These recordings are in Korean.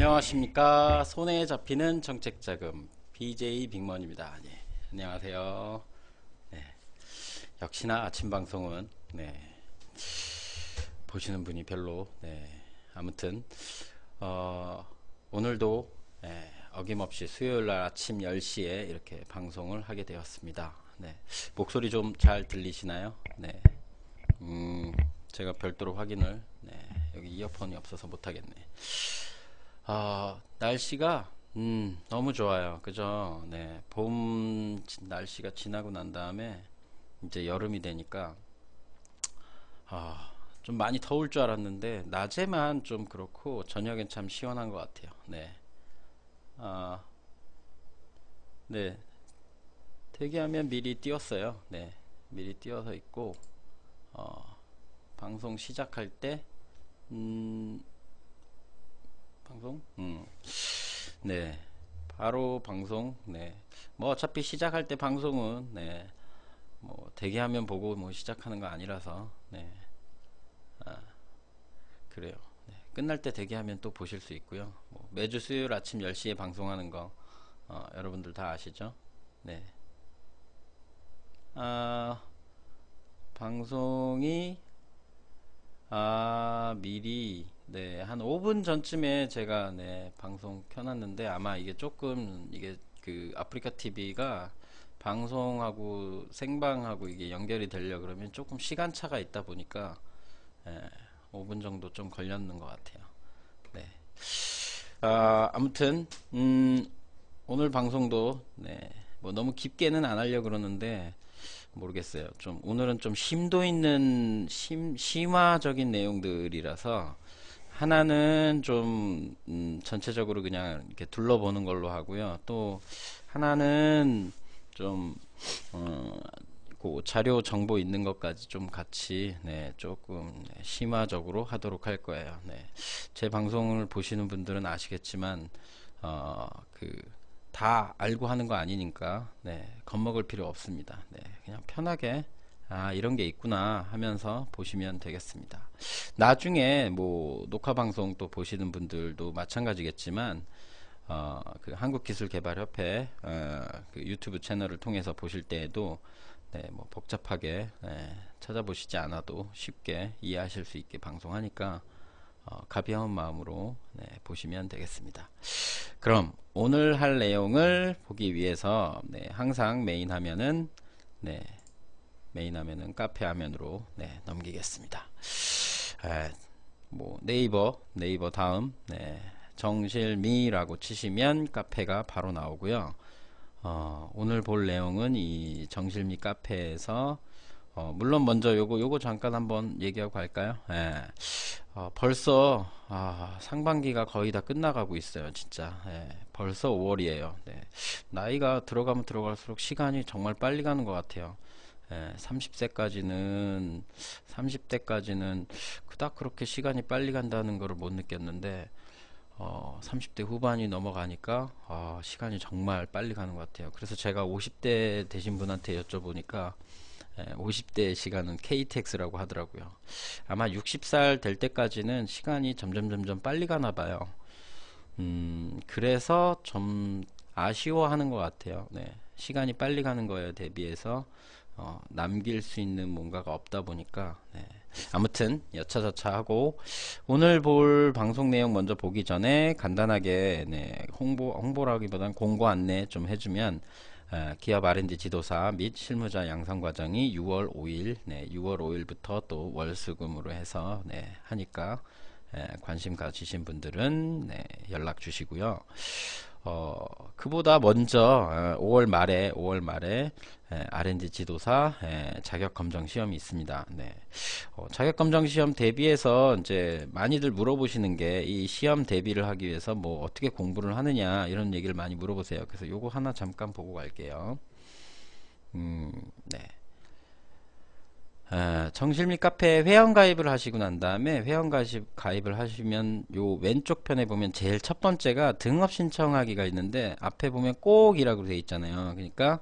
안녕하십니까 손에 잡히는 정책자금 BJ 빅먼입니다 예, 안녕하세요 네, 역시나 아침 방송은 네, 보시는 분이 별로 네, 아무튼 어, 오늘도 예, 어김없이 수요일날 아침 10시에 이렇게 방송을 하게 되었습니다 네, 목소리 좀 잘 들리시나요? 네, 음, 제가 별도로 확인을 네, 여기 이어폰이 없어서 못하겠네 아, 날씨가 음, 너무 좋아요. 그죠? 네. 봄 날씨가 지나고 난 다음에 이제 여름이 되니까 아, 좀 많이 더울 줄 알았는데 낮에만 좀 그렇고 저녁엔 참 시원한 것 같아요. 네. 아, 네. 대기하면 미리 띄었어요 네. 미리 띄어서 있고 어, 방송 시작할 때 음, 방송? 음. 네. 바로 방송. 네. 뭐 어차피 시작할 때 방송은 네. 뭐 대기하면 보고 뭐 시작하는 거 아니라서. 네. 아. 그래요. 네. 끝날 때 대기하면 또 보실 수 있고요. 뭐 매주 수요일 아침 10시에 방송하는 거 어, 여러분들 다 아시죠? 네. 아, 방송이 아 미리 네, 한 5분 전쯤에 제가 네, 방송 켜놨는데 아마 이게 조금 이게 그 아프리카 TV가 방송하고 생방하고 이게 연결이 되려 그러면 조금 시간차가 있다 보니까 네, 예, 5분 정도 좀 걸렸는 것 같아요. 네. 아, 아무튼 음, 오늘 방송도 네, 뭐 너무 깊게는 안 하려 그러는데 모르겠어요. 좀 오늘은 좀 심도 있는 심 심화적인 내용들이라서 하나는 좀 음, 전체적으로 그냥 이렇게 둘러보는 걸로 하고요. 또 하나는 좀 어, 그 자료 정보 있는 것까지 좀 같이 네, 조금 네, 심화적으로 하도록 할 거예요. 네. 제 방송을 보시는 분들은 아시겠지만 어, 그다 알고 하는 거 아니니까 네, 겁먹을 필요 없습니다. 네, 그냥 편하게 아 이런 게 있구나 하면서 보시면 되겠습니다 나중에 뭐 녹화 방송 또 보시는 분들도 마찬가지겠지만 어, 그 한국기술개발협회 어, 그 유튜브 채널을 통해서 보실 때에도 네, 뭐 복잡하게 네, 찾아보시지 않아도 쉽게 이해하실 수 있게 방송하니까 어, 가벼운 마음으로 네, 보시면 되겠습니다. 그럼 오늘 할 내용을 보기 위해서 네, 항상 메인 화면은 네, 메인 화면은 카페 화면으로 네, 넘기겠습니다. 에, 뭐 네이버 네이버 다음 네, 정실미라고 치시면 카페가 바로 나오고요. 어, 오늘 볼 내용은 이 정실미 카페에서 어, 물론 먼저 요거 요거 잠깐 한번 얘기하고 갈까요? 예. 어, 벌써 아, 상반기가 거의 다 끝나가고 있어요, 진짜. 예. 벌써 5월이에요. 네. 나이가 들어가면 들어갈수록 시간이 정말 빨리 가는 것 같아요. 30세까지는 예, 30대까지는 그닥 그렇게 시간이 빨리 간다는 것을 못 느꼈는데 어, 30대 후반이 넘어가니까 아, 시간이 정말 빨리 가는 것 같아요. 그래서 제가 50대 되신 분한테 여쭤보니까 예, 50대의 시간은 KTX라고 하더라고요. 아마 60살 될 때까지는 시간이 점점 점점 빨리 가나 봐요. 음, 그래서 좀 아쉬워하는 것 같아요. 네, 시간이 빨리 가는 거에 대비해서 어, 남길 수 있는 뭔가가 없다 보니까 네. 아무튼 여차저차 하고 오늘 볼 방송 내용 먼저 보기 전에 간단하게 네, 홍보 홍보라기보단 공고 안내 좀 해주면 어, 기업 R&D 지도사 및 실무자 양성 과정이 6월 5일, 네, 6월 5일부터 또 월수금으로 해서 네, 하니까 에, 관심 가지신 분들은 네, 연락 주시고요. 어, 그보다 먼저 5월 어, 말에 5월 말에 R&D 지도사 자격 검정 시험이 있습니다. 네. 어, 자격 검정 시험 대비해서 이제 많이들 물어보시는 게 이 시험 대비를 하기 위해서 뭐 어떻게 공부를 하느냐 이런 얘기를 많이 물어보세요. 그래서 요거 하나 잠깐 보고 갈게요. 음, 네. 아, 정실미 카페 회원 가입을 하시고 난 다음에 회원 가입, 가입을 하시면 요 왼쪽 편에 보면 제일 첫 번째가 등업 신청하기가 있는데 앞에 보면 꼭이라고 되어 있잖아요. 그러니까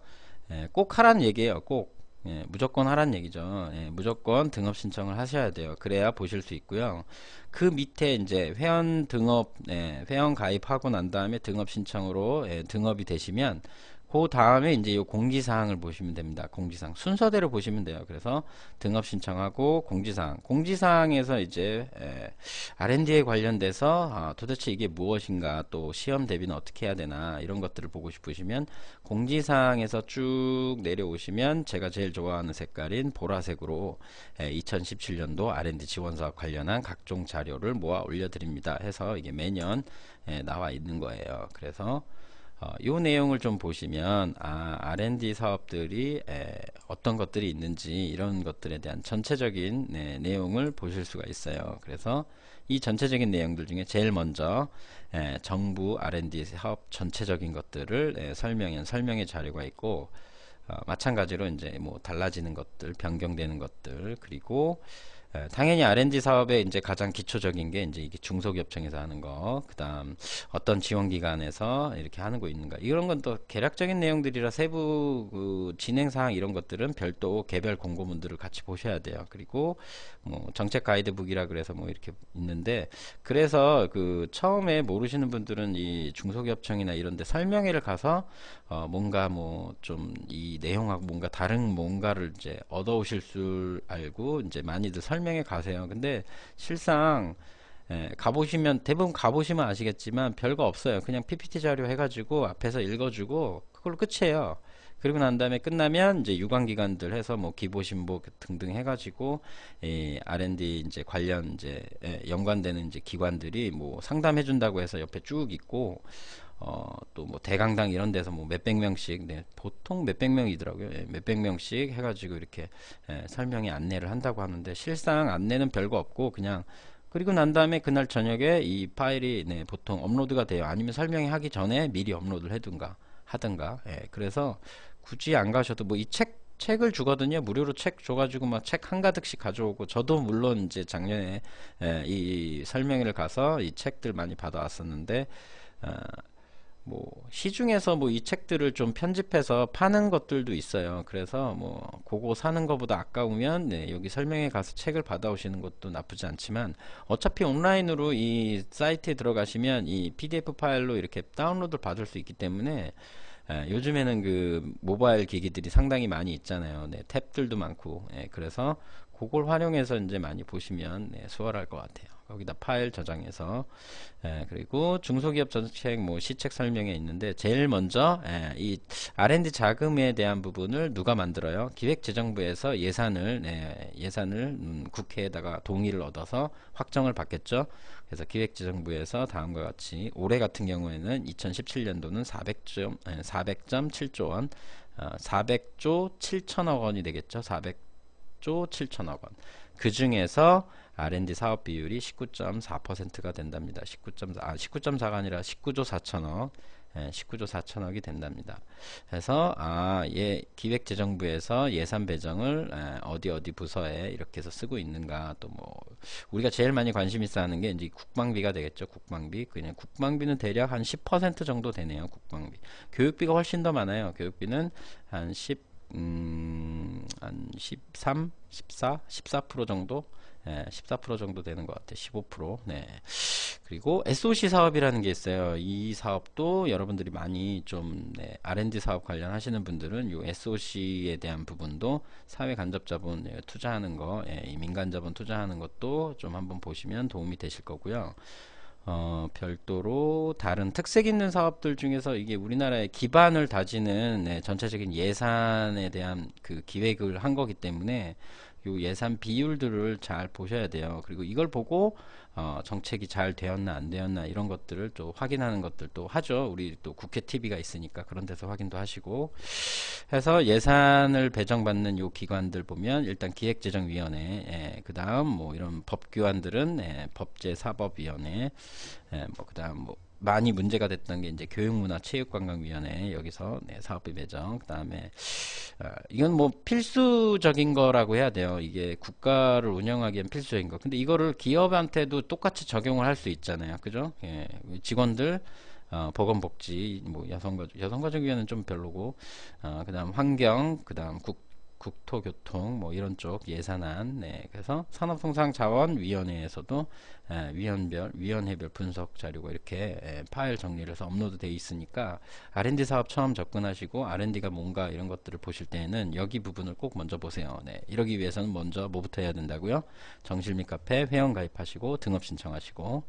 예, 꼭 하란 얘기예요. 꼭 예, 무조건 하란 얘기죠. 예, 무조건 등업 신청을 하셔야 돼요. 그래야 보실 수 있고요. 그 밑에 이제 회원 등업 예, 회원 가입하고 난 다음에 등업 신청으로 예, 등업이 되시면 그 다음에 이제 이 공지사항을 보시면 됩니다. 공지사항 순서대로 보시면 돼요. 그래서 등업 신청하고 공지사항 공지사항에서 이제 R&D에 관련돼서 아, 도대체 이게 무엇인가 또 시험 대비는 어떻게 해야 되나 이런 것들을 보고 싶으시면 공지사항에서 쭉 내려오시면 제가 제일 좋아하는 색깔인 보라색으로 에, 2017년도 R&D 지원사업 관련한 각종 자료를 모아 올려드립니다. 해서 이게 매년 에, 나와 있는 거예요. 그래서 이 어, 내용을 좀 보시면 아, R&D 사업들이 에, 어떤 것들이 있는지 이런 것들에 대한 전체적인 네, 내용을 보실 수가 있어요. 그래서 이 전체적인 내용들 중에 제일 먼저 에, 정부 R&D 사업 전체적인 것들을 에, 설명한 설명의 자료가 있고 어, 마찬가지로 이제 뭐 달라지는 것들, 변경되는 것들 그리고 예, 당연히 R&D 사업의 이제 가장 기초적인 게 이제 이게 중소기업청에서 하는 거, 그다음 어떤 지원기관에서 이렇게 하는 거 있는가 이런 건 또 개략적인 내용들이라 세부 그 진행 사항 이런 것들은 별도 개별 공고문들을 같이 보셔야 돼요. 그리고 뭐 정책 가이드북이라 그래서 뭐 이렇게 있는데 그래서 그 처음에 모르시는 분들은 이 중소기업청이나 이런데 설명회를 가서 어, 뭔가 뭐 좀 이 내용하고 뭔가 다른 뭔가를 이제 얻어오실 줄 알고 이제 많이들 설명해 가세요. 근데 실상 예, 가보시면 대부분 가보시면 아시겠지만 별거 없어요. 그냥 PPT 자료 해가지고 앞에서 읽어주고 그걸로 끝이에요. 그리고 난 다음에 끝나면 이제 유관 기관들 해서 뭐기보신보 등등 해가지고 이 R&D 이제 관련 이제 예, 연관되는 이제 기관들이 뭐 상담해준다고 해서 옆에 쭉 있고 어, 또 뭐 대강당 이런 데서 뭐 몇 백 명씩, 네, 보통 몇 백 명이더라고요. 예, 몇백 명씩 해가지고 이렇게 예, 설명이 안내를 한다고 하는데 실상 안내는 별거 없고 그냥 그리고 난 다음에 그날 저녁에 이 파일이 네, 보통 업로드가 돼요. 아니면 설명이 하기 전에 미리 업로드를 해둔가 하든가. 예, 그래서 굳이 안 가셔도 뭐 이 책 책을 주거든요. 무료로 책 줘가지고 막 책한 가득씩 가져오고 저도 물론 이제 작년에 예, 이 설명회를 가서 이 책들 많이 받아왔었는데. 어, 뭐 시중에서 뭐 이 책들을 좀 편집해서 파는 것들도 있어요. 그래서 뭐 그거 사는 것보다 아까우면 네, 여기 설명에 가서 책을 받아오시는 것도 나쁘지 않지만 어차피 온라인으로 이 사이트에 들어가시면 이 PDF 파일로 이렇게 다운로드를 받을 수 있기 때문에 예, 요즘에는 그 모바일 기기들이 상당히 많이 있잖아요. 네, 탭들도 많고 예, 그래서 그걸 활용해서 이제 많이 보시면 네, 수월할 것 같아요. 거기다 파일 저장해서 예, 그리고 중소기업 정책 뭐 시책 설명에 있는데 제일 먼저 예, 이 R&D 자금에 대한 부분을 누가 만들어요? 기획재정부에서 예산을 예, 예산을 음, 국회에다가 동의를 얻어서 확정을 받겠죠. 그래서 기획재정부에서 다음과 같이 올해 같은 경우에는 2017년도는 400점 400.7조 원 어, 400조 7천억 원이 되겠죠. 400조 7천억 원. 그 중에서 R&D 사업 비율이 19.4%가 된답니다. 19.4, 아, 19.4가 아니라 19조 4천억, 19조 예, 4천억이 된답니다. 그래서 아, 예, 기획재정부에서 예산 배정을 예, 어디 어디 부서에 이렇게 해서 쓰고 있는가 또 뭐 우리가 제일 많이 관심 있어 하는 게 이제 국방비가 되겠죠. 국방비. 그냥 국방비는 대략 한 10% 정도 되네요. 국방비. 교육비가 훨씬 더 많아요. 교육비는 한 10, 음, 한 13, 14, 14% 정도 예, 14% 정도 되는 것 같아요. 15%. 네. 그리고 SOC 사업이라는 게 있어요. 이 사업도 여러분들이 많이 좀 네, R&D 사업 관련하시는 분들은 이 SOC에 대한 부분도 사회 간접 자본 네, 투자하는 거, 예, 민간 자본 투자하는 것도 좀 한번 보시면 도움이 되실 거고요. 어, 별도로 다른 특색 있는 사업들 중에서 이게 우리나라의 기반을 다지는 네, 전체적인 예산에 대한 그 기획을 한 거기 때문에 요 예산 비율들을 잘 보셔야 돼요. 그리고 이걸 보고 어, 정책이 잘 되었나 안 되었나 이런 것들을 또 확인하는 것들도 하죠. 우리 또 국회 TV가 있으니까 그런 데서 확인도 하시고 해서 예산을 배정받는 요 기관들 보면 일단 기획재정위원회, 예, 그다음 뭐 이런 법규안들은 예, 법제사법위원회, 예, 뭐 그다음 뭐 많이 문제가 됐던 게 이제 교육문화체육관광위원회 여기서 네, 사업비 배정 그다음에 어, 이건 뭐 필수적인 거라고 해야 돼요 이게 국가를 운영하기엔 필수적인 거 근데 이거를 기업한테도 똑같이 적용을 할 수 있잖아요 그죠 예, 직원들 어, 보건복지 뭐 여성가족 여성가족위원회는 좀 별로고 어, 그다음 환경 그다음 국 국토교통 뭐 이런 쪽 예산안 네 그래서 산업통상자원위원회에서도 에, 예, 위원별 위원회별 분석 자료가 이렇게 에, 예, 파일 정리를 해서 업로드 돼 있으니까 R&D 사업 처음 접근하시고 R&D가 뭔가 이런 것들을 보실 때에는 여기 부분을 꼭 먼저 보세요 네 이러기 위해서는 먼저 뭐부터 해야 된다고요 정실및 카페 회원 가입하시고 등업 신청하시고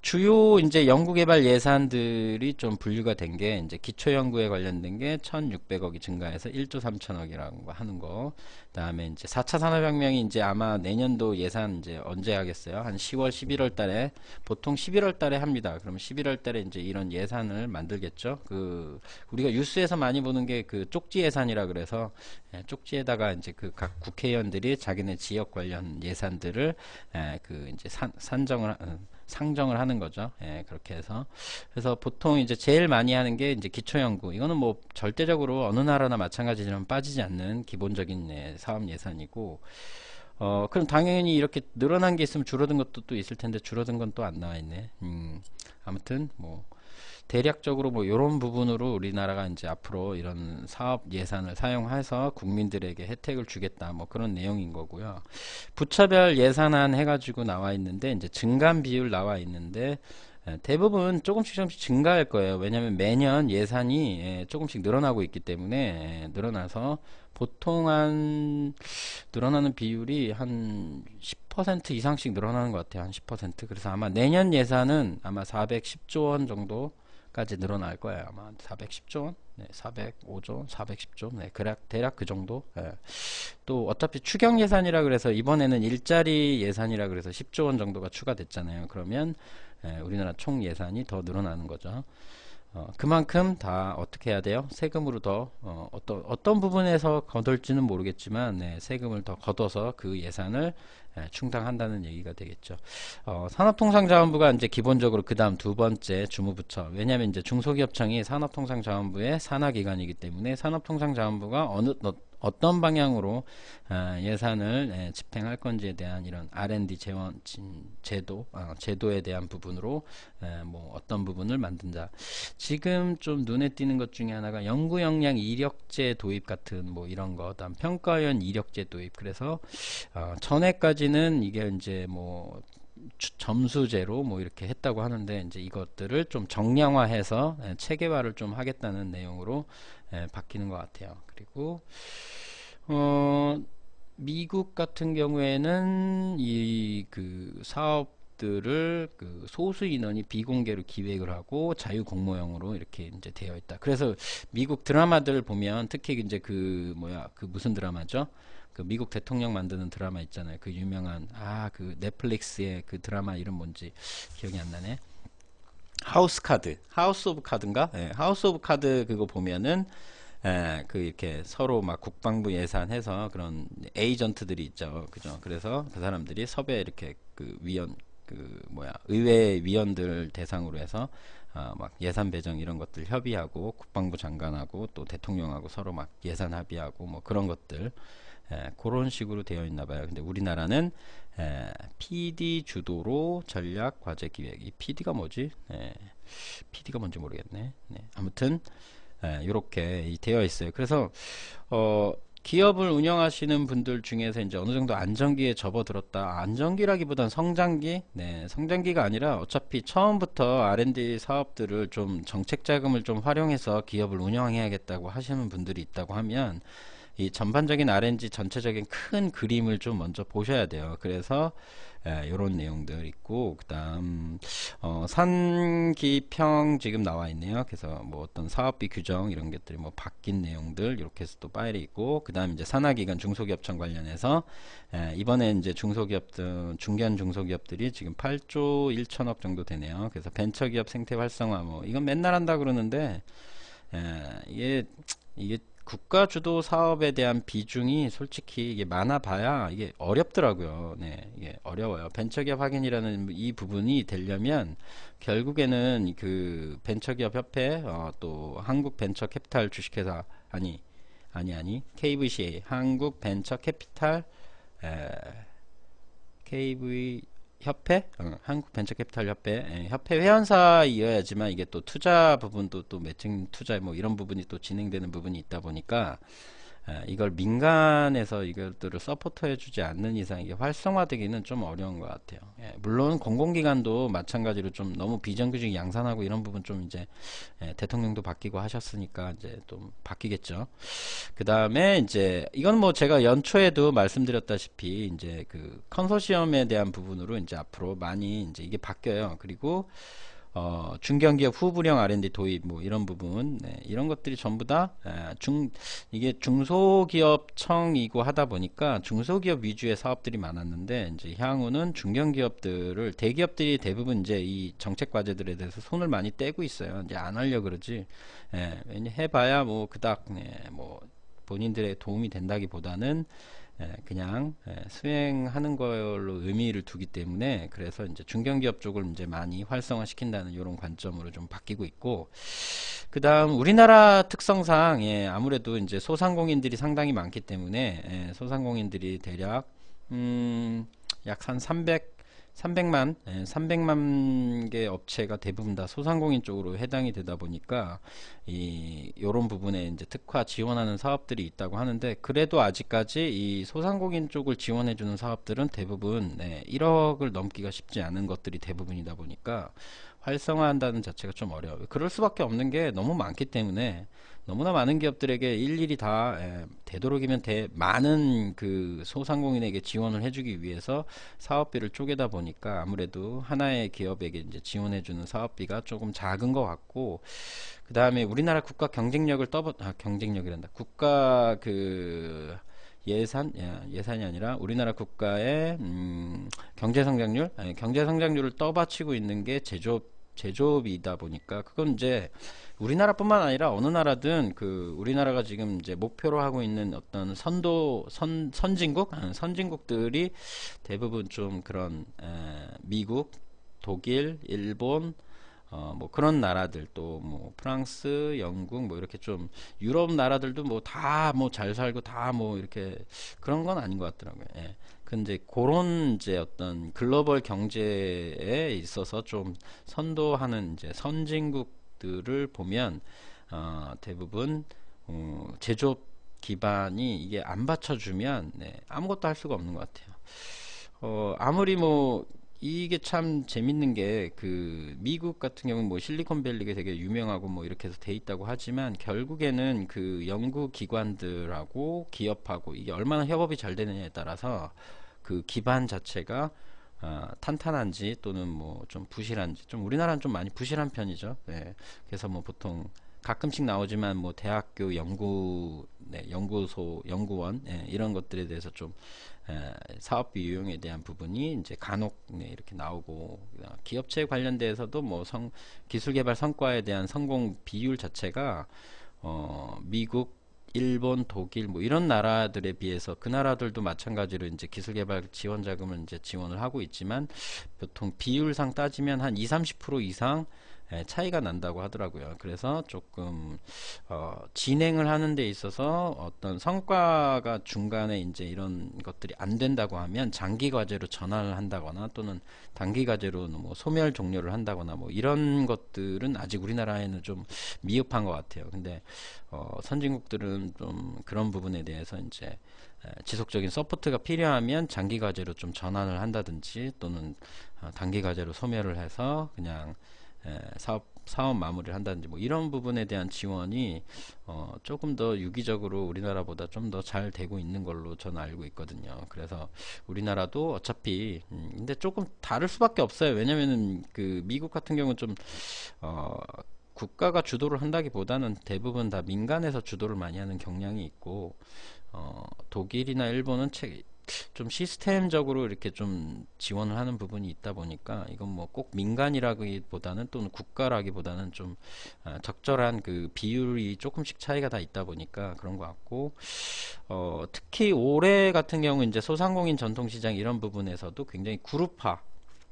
주요 이제 연구개발 예산들이 좀 분류가 된 게 이제 기초연구에 관련된 게 1600억이 증가해서 1조 3천억이라고 하는 해는 거. 그다음에 이제 4차 산업혁명이 이제 아마 내년도 예산 이제 언제 하겠어요? 한 10월, 11월 달에 보통 11월 달에 합니다. 그럼 11월 달에 이제 이런 예산을 만들겠죠. 그 우리가 뉴스에서 많이 보는 게 그 쪽지 예산이라 그래서 예, 쪽지에다가 이제 그 각 국회의원들이 자기네 지역 관련 예산들을 예, 그 이제 산, 산정을 어, 상정을 하는 거죠. 예, 그렇게 해서 그래서 보통 이제 제일 많이 하는 게 이제 기초 연구. 이거는 뭐 절대적으로 어느 나라나 마찬가지지만 빠지지 않는 기본적인 예, 사업 예산이고 어, 그럼 당연히 이렇게 늘어난 게 있으면 줄어든 것도 또 있을 텐데 줄어든 건 또 안 나와 있네. 음, 아무튼 뭐 대략적으로 뭐 이런 부분으로 우리나라가 이제 앞으로 이런 사업 예산을 사용해서 국민들에게 혜택을 주겠다 뭐 그런 내용인 거고요. 부처별 예산안 해가지고 나와 있는데 이제 증감 비율 나와 있는데 예, 대부분 조금씩 조금씩 증가할 거예요. 왜냐하면 매년 예산이 예, 조금씩 늘어나고 있기 때문에 예, 늘어나서 보통 한 늘어나는 비율이 한 10% 이상씩 늘어나는 것 같아요. 한 10%. 그래서 아마 내년 예산은 아마 410조 원 정도 까지 늘어날 거예요. 아마 410조 원, 네, 405조 원, 410조 원, 네, 그락, 대략 그 정도. 네. 또 어차피 추경 예산이라 그래서 이번에는 일자리 예산이라 그래서 10조 원 정도가 추가됐잖아요. 그러면 네, 우리나라 총 예산이 더 늘어나는 거죠. 어, 그만큼 다 어떻게 해야 돼요? 세금으로 더 어, 어떤, 어떤 부분에서 거둘지는 모르겠지만 네, 세금을 더 걷어서 그 예산을 예, 충당한다는 얘기가 되겠죠. 어, 산업통상자원부가 이제 기본적으로 그 다음 두 번째 주무부처. 왜냐하면 이제 중소기업청이 산업통상자원부의 산하기관이기 때문에 산업통상자원부가 어느 어떤 방향으로 어, 예산을 예, 집행할 건지에 대한 이런 R&D 재원 제도 어, 제도에 대한 부분으로 예, 뭐 어떤 부분을 만든다. 지금 좀 눈에 띄는 것 중에 하나가 연구 역량 이력제 도입 같은 뭐 이런 것, 다음 평가원 이력제 도입. 그래서 어, 전에까지 전까지는 이게 이제 뭐 점수제로 뭐 이렇게 했다고 하는데 이제 이것들을 좀 정량화해서 예, 체계화를 좀 하겠다는 내용으로 예, 바뀌는 것 같아요. 그리고 어 미국 같은 경우에는 이 그 사업들을 그 소수 인원이 비공개로 기획을 하고 자유 공모형으로 이렇게 이제 되어 있다. 그래서 미국 드라마들 보면 특히 이제 그 뭐야 그 무슨 드라마죠? 그 미국 대통령 만드는 드라마 있잖아요. 그 유명한 아 그 넷플릭스의 그 드라마 이름 뭔지 기억이 안 나네. 하우스 카드, 하우스 오브 카드인가? 예, 하우스 오브 카드 그거 보면은 에, 예, 그 이렇게 서로 막 국방부 예산해서 그런 에이전트들이 있죠. 그죠? 그래서 그 사람들이 섭외 이렇게 그 위원 그 뭐야 의회 위원들 대상으로 해서 아, 막 예산 배정 이런 것들 협의하고 국방부 장관하고 또 대통령하고 서로 막 예산 합의하고 뭐 그런 것들 예, 그런 식으로 되어 있나 봐요. 근데 우리나라는 에, PD 주도로 전략 과제 기획. 이 PD가 뭐지? 에, PD가 뭔지 모르겠네. 네, 아무튼 예, 이렇게 되어 있어요. 그래서 어, 기업을 운영하시는 분들 중에서 이제 어느 정도 안정기에 접어들었다. 안정기라기보단 성장기? 네, 성장기가 아니라 어차피 처음부터 R&D 사업들을 좀 정책 자금을 좀 활용해서 기업을 운영해야겠다고 하시는 분들이 있다고 하면 이 전반적인 RNG 전체적인 큰 그림을 좀 먼저 보셔야 돼요. 그래서 이런 예, 내용들 있고 그다음 어, 산기평 지금 나와 있네요. 그래서 뭐 어떤 사업비 규정 이런 것들이 뭐 바뀐 내용들 이렇게 해서 또 파일이 있고 그다음 이제 산하기관 중소기업청 관련해서 예, 이번에 이제 중소기업들 어, 중견 중소기업들이 지금 8조 1천억 정도 되네요. 그래서 벤처기업 생태 활성화 뭐 이건 맨날 한다 그러는데 예, 이게 이게 국가 주도 사업에 대한 비중이 솔직히 이게 많아봐야 이게 어렵더라고요. 네, 이게 어려워요. 벤처기업 확인이라는 이 부분이 되려면 결국에는 그 벤처기업 협회 어, 또 한국 벤처 캐피탈 주식회사 아니 아니 아니 KVCA 한국 벤처 캐피탈 에, KV 협회 어, 한국벤처캐피탈협회 예, 협회 회원사이어야지만 이게 또 투자 부분도 또 매칭 투자 뭐 이런 부분이 또 진행되는 부분이 있다 보니까 예, 이걸 민간에서 이것들을 서포터해주지 않는 이상 이게 활성화되기는 좀 어려운 것 같아요. 예, 물론 공공기관도 마찬가지로 좀 너무 비정규직 양산하고 이런 부분 좀 이제 예, 대통령도 바뀌고 하셨으니까 이제 좀 바뀌겠죠. 그 다음에 이제 이건 뭐 제가 연초에도 말씀드렸다시피 이제 그 컨소시엄에 대한 부분으로 이제 앞으로 많이 이제 이게 바뀌어요. 그리고 어, 중견기업 후분양 R&D 도입 뭐 이런 부분 네, 이런 것들이 전부 다중 이게 중소기업청이고 하다 보니까 중소기업 위주의 사업들이 많았는데 이제 향후는 중견기업들을 대기업들이 대부분 이제 이 정책 과제들에 대해서 손을 많이 떼고 있어요. 이제 안 하려 그러지. 예, 해봐야 뭐 그닥 예, 뭐 본인들의 도움이 된다기보다는 예, 그냥 예, 수행하는 걸로 의미를 두기 때문에 그래서 이제 중견기업 쪽을 이제 많이 활성화시킨다는 이런 관점으로 좀 바뀌고 있고 그 다음 우리나라 특성상 예, 아무래도 이제 소상공인들이 상당히 많기 때문에 예, 소상공인들이 대략 음, 약한300 300만 300만 예, 개 업체가 대부분 다 소상공인 쪽으로 해당이 되다 보니까 이 요런 부분에 이제 특화 지원하는 사업들이 있다고 하는데 그래도 아직까지 이 소상공인 쪽을 지원해 주는 사업들은 대부분 네, 1억을 넘기가 쉽지 않은 것들이 대부분이다 보니까 활성화한다는 자체가 좀 어려워요. 그럴 수밖에 없는 게 너무 많기 때문에 너무나 많은 기업들에게 일일이 다 에, 예, 되도록이면 대, 많은 그 소상공인에게 지원을 해주기 위해서 사업비를 쪼개다 보니까 아무래도 하나의 기업에게 이제 지원해주는 사업비가 조금 작은 것 같고 그 다음에 우리나라 국가 경쟁력을 떠버 아 경쟁력이란다 국가 그 예산 예, 예산이 아니라 우리나라 국가의 음, 경제 성장률 아 경제 성장률을 떠받치고 있는 게 제조업 제조업이다 보니까 그건 이제 우리나라뿐만 아니라 어느 나라든 그 우리나라가 지금 이제 목표로 하고 있는 어떤 선도 선 선진국 아, 선진국들이 대부분 좀 그런 에, 미국, 독일, 일본 어, 뭐 그런 나라들 또 뭐 프랑스, 영국 뭐 이렇게 좀 유럽 나라들도 뭐 다 뭐 잘 살고 다 뭐 이렇게 그런 건 아닌 것 같더라고요. 예. 근데 그런 이제 어떤 글로벌 경제에 있어서 좀 선도하는 이제 선진국 것들을 보면 어, 대부분 어, 제조업 기반이 이게 안 받쳐주면 네, 아무것도 할 수가 없는 것 같아요. 어, 아무리 뭐 이게 참 재밌는 게 그 미국 같은 경우는 뭐 실리콘밸리가 되게 유명하고 뭐 이렇게 해서 돼 있다고 하지만 결국에는 그 연구 기관들하고 기업하고 이게 얼마나 협업이 잘 되느냐에 따라서 그 기반 자체가 어, 탄탄한지 또는 뭐 좀 부실한지 좀 우리나라는 좀 많이 부실한 편이죠. 예. 그래서 뭐 보통 가끔씩 나오지만 뭐 대학교 연구 네, 연구소 연구원 예, 이런 것들에 대해서 좀 예, 사업비 유용에 대한 부분이 이제 간혹 네, 이렇게 나오고 기업체 관련돼서도 뭐 성, 기술 개발 성과에 대한 성공 비율 자체가 어, 미국 일본, 독일 뭐 이런 나라들에 비해서 그 나라들도 마찬가지로 이제 기술개발 지원 자금을 이제 지원을 하고 있지만 보통 비율상 따지면 한 2, 30% 이상 예, 차이가 난다고 하더라고요. 그래서 조금 어, 진행을 하는 데 있어서 어떤 성과가 중간에 이제 이런 것들이 안 된다고 하면 장기 과제로 전환을 한다거나 또는 단기 과제로 뭐 소멸 종료를 한다거나 뭐 이런 것들은 아직 우리나라에는 좀 미흡한 것 같아요. 근데 어, 선진국들은 좀 그런 부분에 대해서 이제 지속적인 서포트가 필요하면 장기 과제로 좀 전환을 한다든지 또는 어, 단기 과제로 소멸을 해서 그냥 예, 사업 사업 마무리를 한다든지 뭐 이런 부분에 대한 지원이 어 조금 더 유기적으로 우리나라보다 좀 더 잘 되고 있는 걸로 저는 알고 있거든요. 그래서 우리나라도 어차피 음 근데 조금 다를 수밖에 없어요. 왜냐면은 그 미국 같은 경우는 좀어 국가가 주도를 한다기보다는 대부분 다 민간에서 주도를 많이 하는 경향이 있고 어 독일이나 일본은 책좀 시스템적으로 이렇게 좀 지원을 하는 부분이 있다 보니까 이건 뭐 꼭 민간이라기보다는 또는 국가라기보다는 좀 아, 적절한 그 비율이 조금씩 차이가 다 있다 보니까 그런 것 같고 어, 특히 올해 같은 경우 이제 소상공인 전통시장 이런 부분에서도 굉장히 그룹화,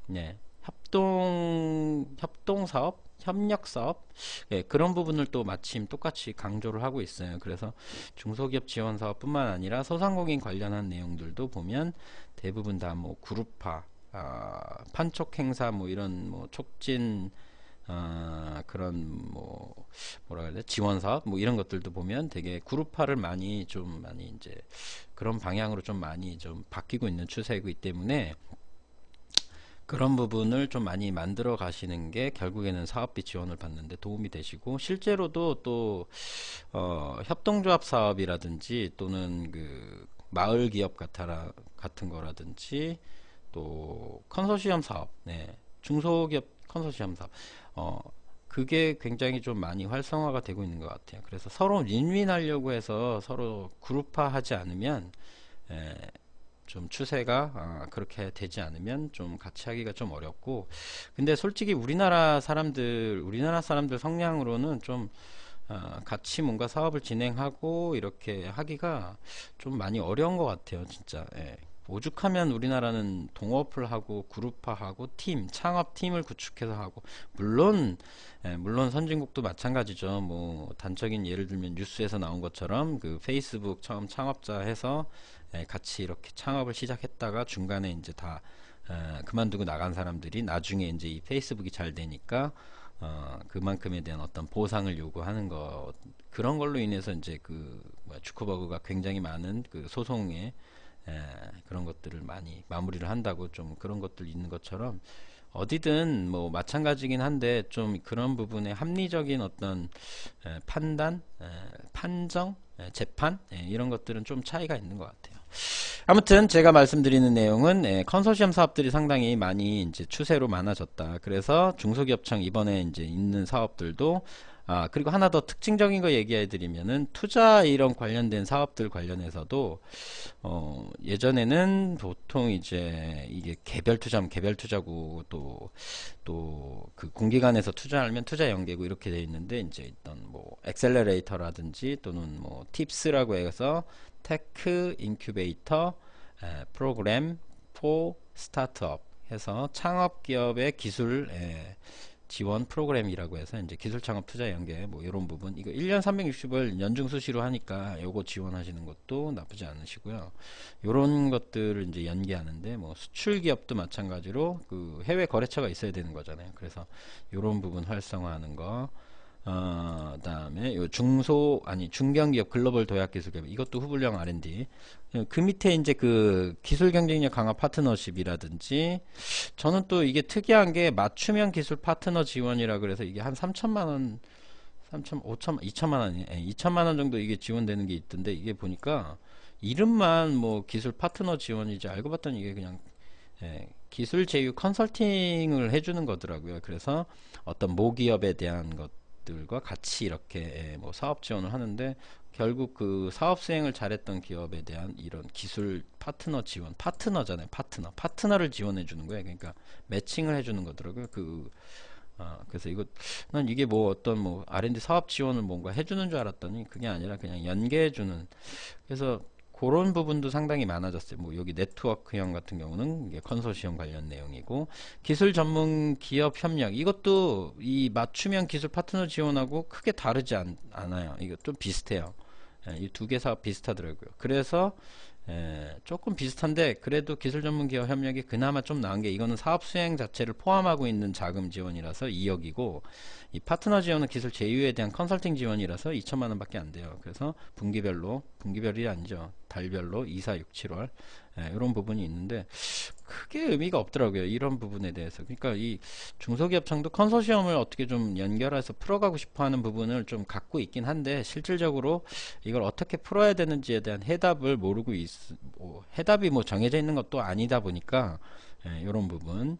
네, 협동 협동 사업 협력 사업 예, 그런 부분을 또 마침 똑같이 강조를 하고 있어요. 그래서 중소기업 지원 사업뿐만 아니라 소상공인 관련한 내용들도 보면 대부분 다 뭐 그룹화, 아, 판촉 행사 뭐 이런 뭐 촉진 아, 그런 뭐 뭐라 그래 지원 사업 뭐 이런 것들도 보면 되게 그룹화를 많이 좀 많이 이제 그런 방향으로 좀 많이 좀 바뀌고 있는 추세이기 때문에 그런 부분을 좀 많이 만들어 가시는 게 결국에는 사업비 지원을 받는데 도움이 되시고 실제로도 또 어, 협동조합 사업이라든지 또는 그 마을 기업 같아라 같은 거라든지 또 컨소시엄 사업, 네, 중소기업 컨소시엄 사업, 어, 그게 굉장히 좀 많이 활성화가 되고 있는 것 같아요. 그래서 서로 윈윈하려고 해서 서로 그룹화하지 않으면 에, 예, 좀 추세가 아, 그렇게 되지 않으면 좀 같이 하기가 좀 어렵고 근데 솔직히 우리나라 사람들 우리나라 사람들 성향으로는 좀 아, 같이 뭔가 사업을 진행하고 이렇게 하기가 좀 많이 어려운 것 같아요 진짜 예. 오죽하면 우리나라는 동업을 하고 그룹화하고 팀 창업 팀을 구축해서 하고 물론 예, 물론 선진국도 마찬가지죠 뭐 단적인 예를 들면 뉴스에서 나온 것처럼 그 페이스북 처음 창업자 해서 예, 같이 이렇게 창업을 시작했다가 중간에 이제 다 예, 그만두고 나간 사람들이 나중에 이제 이 페이스북이 잘 되니까 어, 그만큼에 대한 어떤 보상을 요구하는 것 그런 걸로 인해서 이제 그 뭐야, 주커버그가 굉장히 많은 그 소송에 예, 그런 것들을 많이 마무리를 한다고 좀 그런 것들 있는 것처럼 어디든 뭐 마찬가지긴 한데 좀 그런 부분에 합리적인 어떤 에, 예, 판단, 에, 예, 판정, 에, 재판 에, 이런 것들은 좀 차이가 있는 것 같아요. 아무튼 제가 말씀드리는 내용은 에, 컨소시엄 사업들이 상당히 많이 이제 추세로 많아졌다. 그래서 중소기업청 이번에 이제 있는 사업들도 아, 그리고 하나 더 특징적인 거 얘기해 드리면은 투자 이런 관련된 사업들 관련해서도 어, 예전에는 보통 이제 이게 개별 투자면 개별 투자고 또 또 그 공기관에서 투자하면 투자 연계고 이렇게 돼 있는데 이제 있던 뭐 엑셀레레이터라든지 또는 뭐 팁스라고 해서 테크 인큐베이터 에, 프로그램 포 스타트업 해서 창업 기업의 기술 에, 지원 프로그램이라고 해서 이제 기술 창업 투자 연계 뭐 이런 부분 이거 1년 360을 연중 수시로 하니까 요거 지원하시는 것도 나쁘지 않으시고요. 요런 것들을 이제 연계하는데 뭐 수출 기업도 마찬가지로 그 해외 거래처가 있어야 되는 거잖아요. 그래서 요런 부분 활성화하는 거 어, 다음에 요 중소 아니 중견기업 글로벌 도약기술개발 이것도 후불량 R&D 그 밑에 이제 그 기술 경쟁력 강화 파트너십이라든지 저는 또 이게 특이한 게 맞춤형 기술 파트너 지원이라 그래서 이게 한 3천만 원 3천 5천 2천만 원이 예, 2천만 원 정도 이게 지원되는 게 있던데 이게 보니까 이름만 뭐 기술 파트너 지원이지 알고 봤더니 이게 그냥 예, 기술 제휴 컨설팅을 해주는 거더라고요. 그래서 어떤 모기업에 대한 것 기업들과 같이 이렇게 예, 뭐 사업 지원을 하는데 결국 그 사업 수행을 잘했던 기업에 대한 이런 기술 파트너 지원 파트너잖아요 파트너 파트너를 지원해 주는 거예요 그러니까 매칭을 해 주는 거더라고요 그 아, 그래서 이거 난 이게 뭐 어떤 뭐 R&D 사업 지원을 뭔가 해주는 줄 알았더니 그게 아니라 그냥 연계해 주는 그래서 그런 부분도 상당히 많아졌어요. 뭐 여기 네트워크형 같은 경우는 이게 컨소시엄 관련 내용이고 기술 전문 기업 협력 이것도 이 맞춤형 기술 파트너 지원하고 크게 다르지 않, 아요 이거 좀 비슷해요. 예, 이두 개 사업 비슷하더라고요. 그래서 에, 예, 조금 비슷한데 그래도 기술전문기업 협력이 그나마 좀 나은 게 이거는 사업 수행 자체를 포함하고 있는 자금 지원이라서 2억이고 이 파트너 지원은 기술 제휴에 대한 컨설팅 지원이라서 2천만 원밖에 안 돼요. 그래서 분기별로 분기별이 아니죠. 달별로 2, 4, 6, 7월 예, 이런 부분이 있는데 크게 의미가 없더라고요. 이런 부분에 대해서. 그러니까 이 중소기업청도 컨소시엄을 어떻게 좀 연결해서 풀어가고 싶어하는 부분을 좀 갖고 있긴 한데 실질적으로 이걸 어떻게 풀어야 되는지에 대한 해답을 모르고 있, 뭐 해답이 뭐 정해져 있는 것도 아니다 보니까 예, 이런 부분.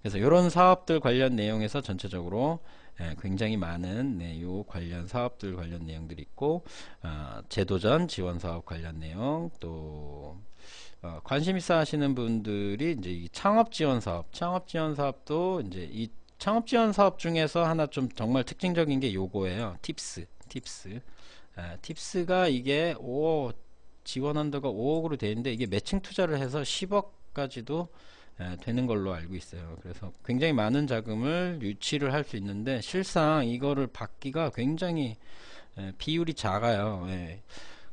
그래서 이런 사업들 관련 내용에서 전체적으로 예, 굉장히 많은 네, 요 관련 사업들 관련 내용들이 있고 어, 제도전 지원 사업 관련 내용 또 어, 관심 있어 하시는 분들이 이제 이 창업 지원 사업, 창업 지원 사업도 이제 이 창업 지원 사업 중에서 하나 좀 정말 특징적인 게 요거예요. 팁스, 팁스. 아, 팁스가 이게 5억 지원한도가 5억으로 되는데 이게 매칭 투자를 해서 10억까지도 아, 되는 걸로 알고 있어요. 그래서 굉장히 많은 자금을 유치를 할 수 있는데 실상 이거를 받기가 굉장히 에, 비율이 작아요. 예.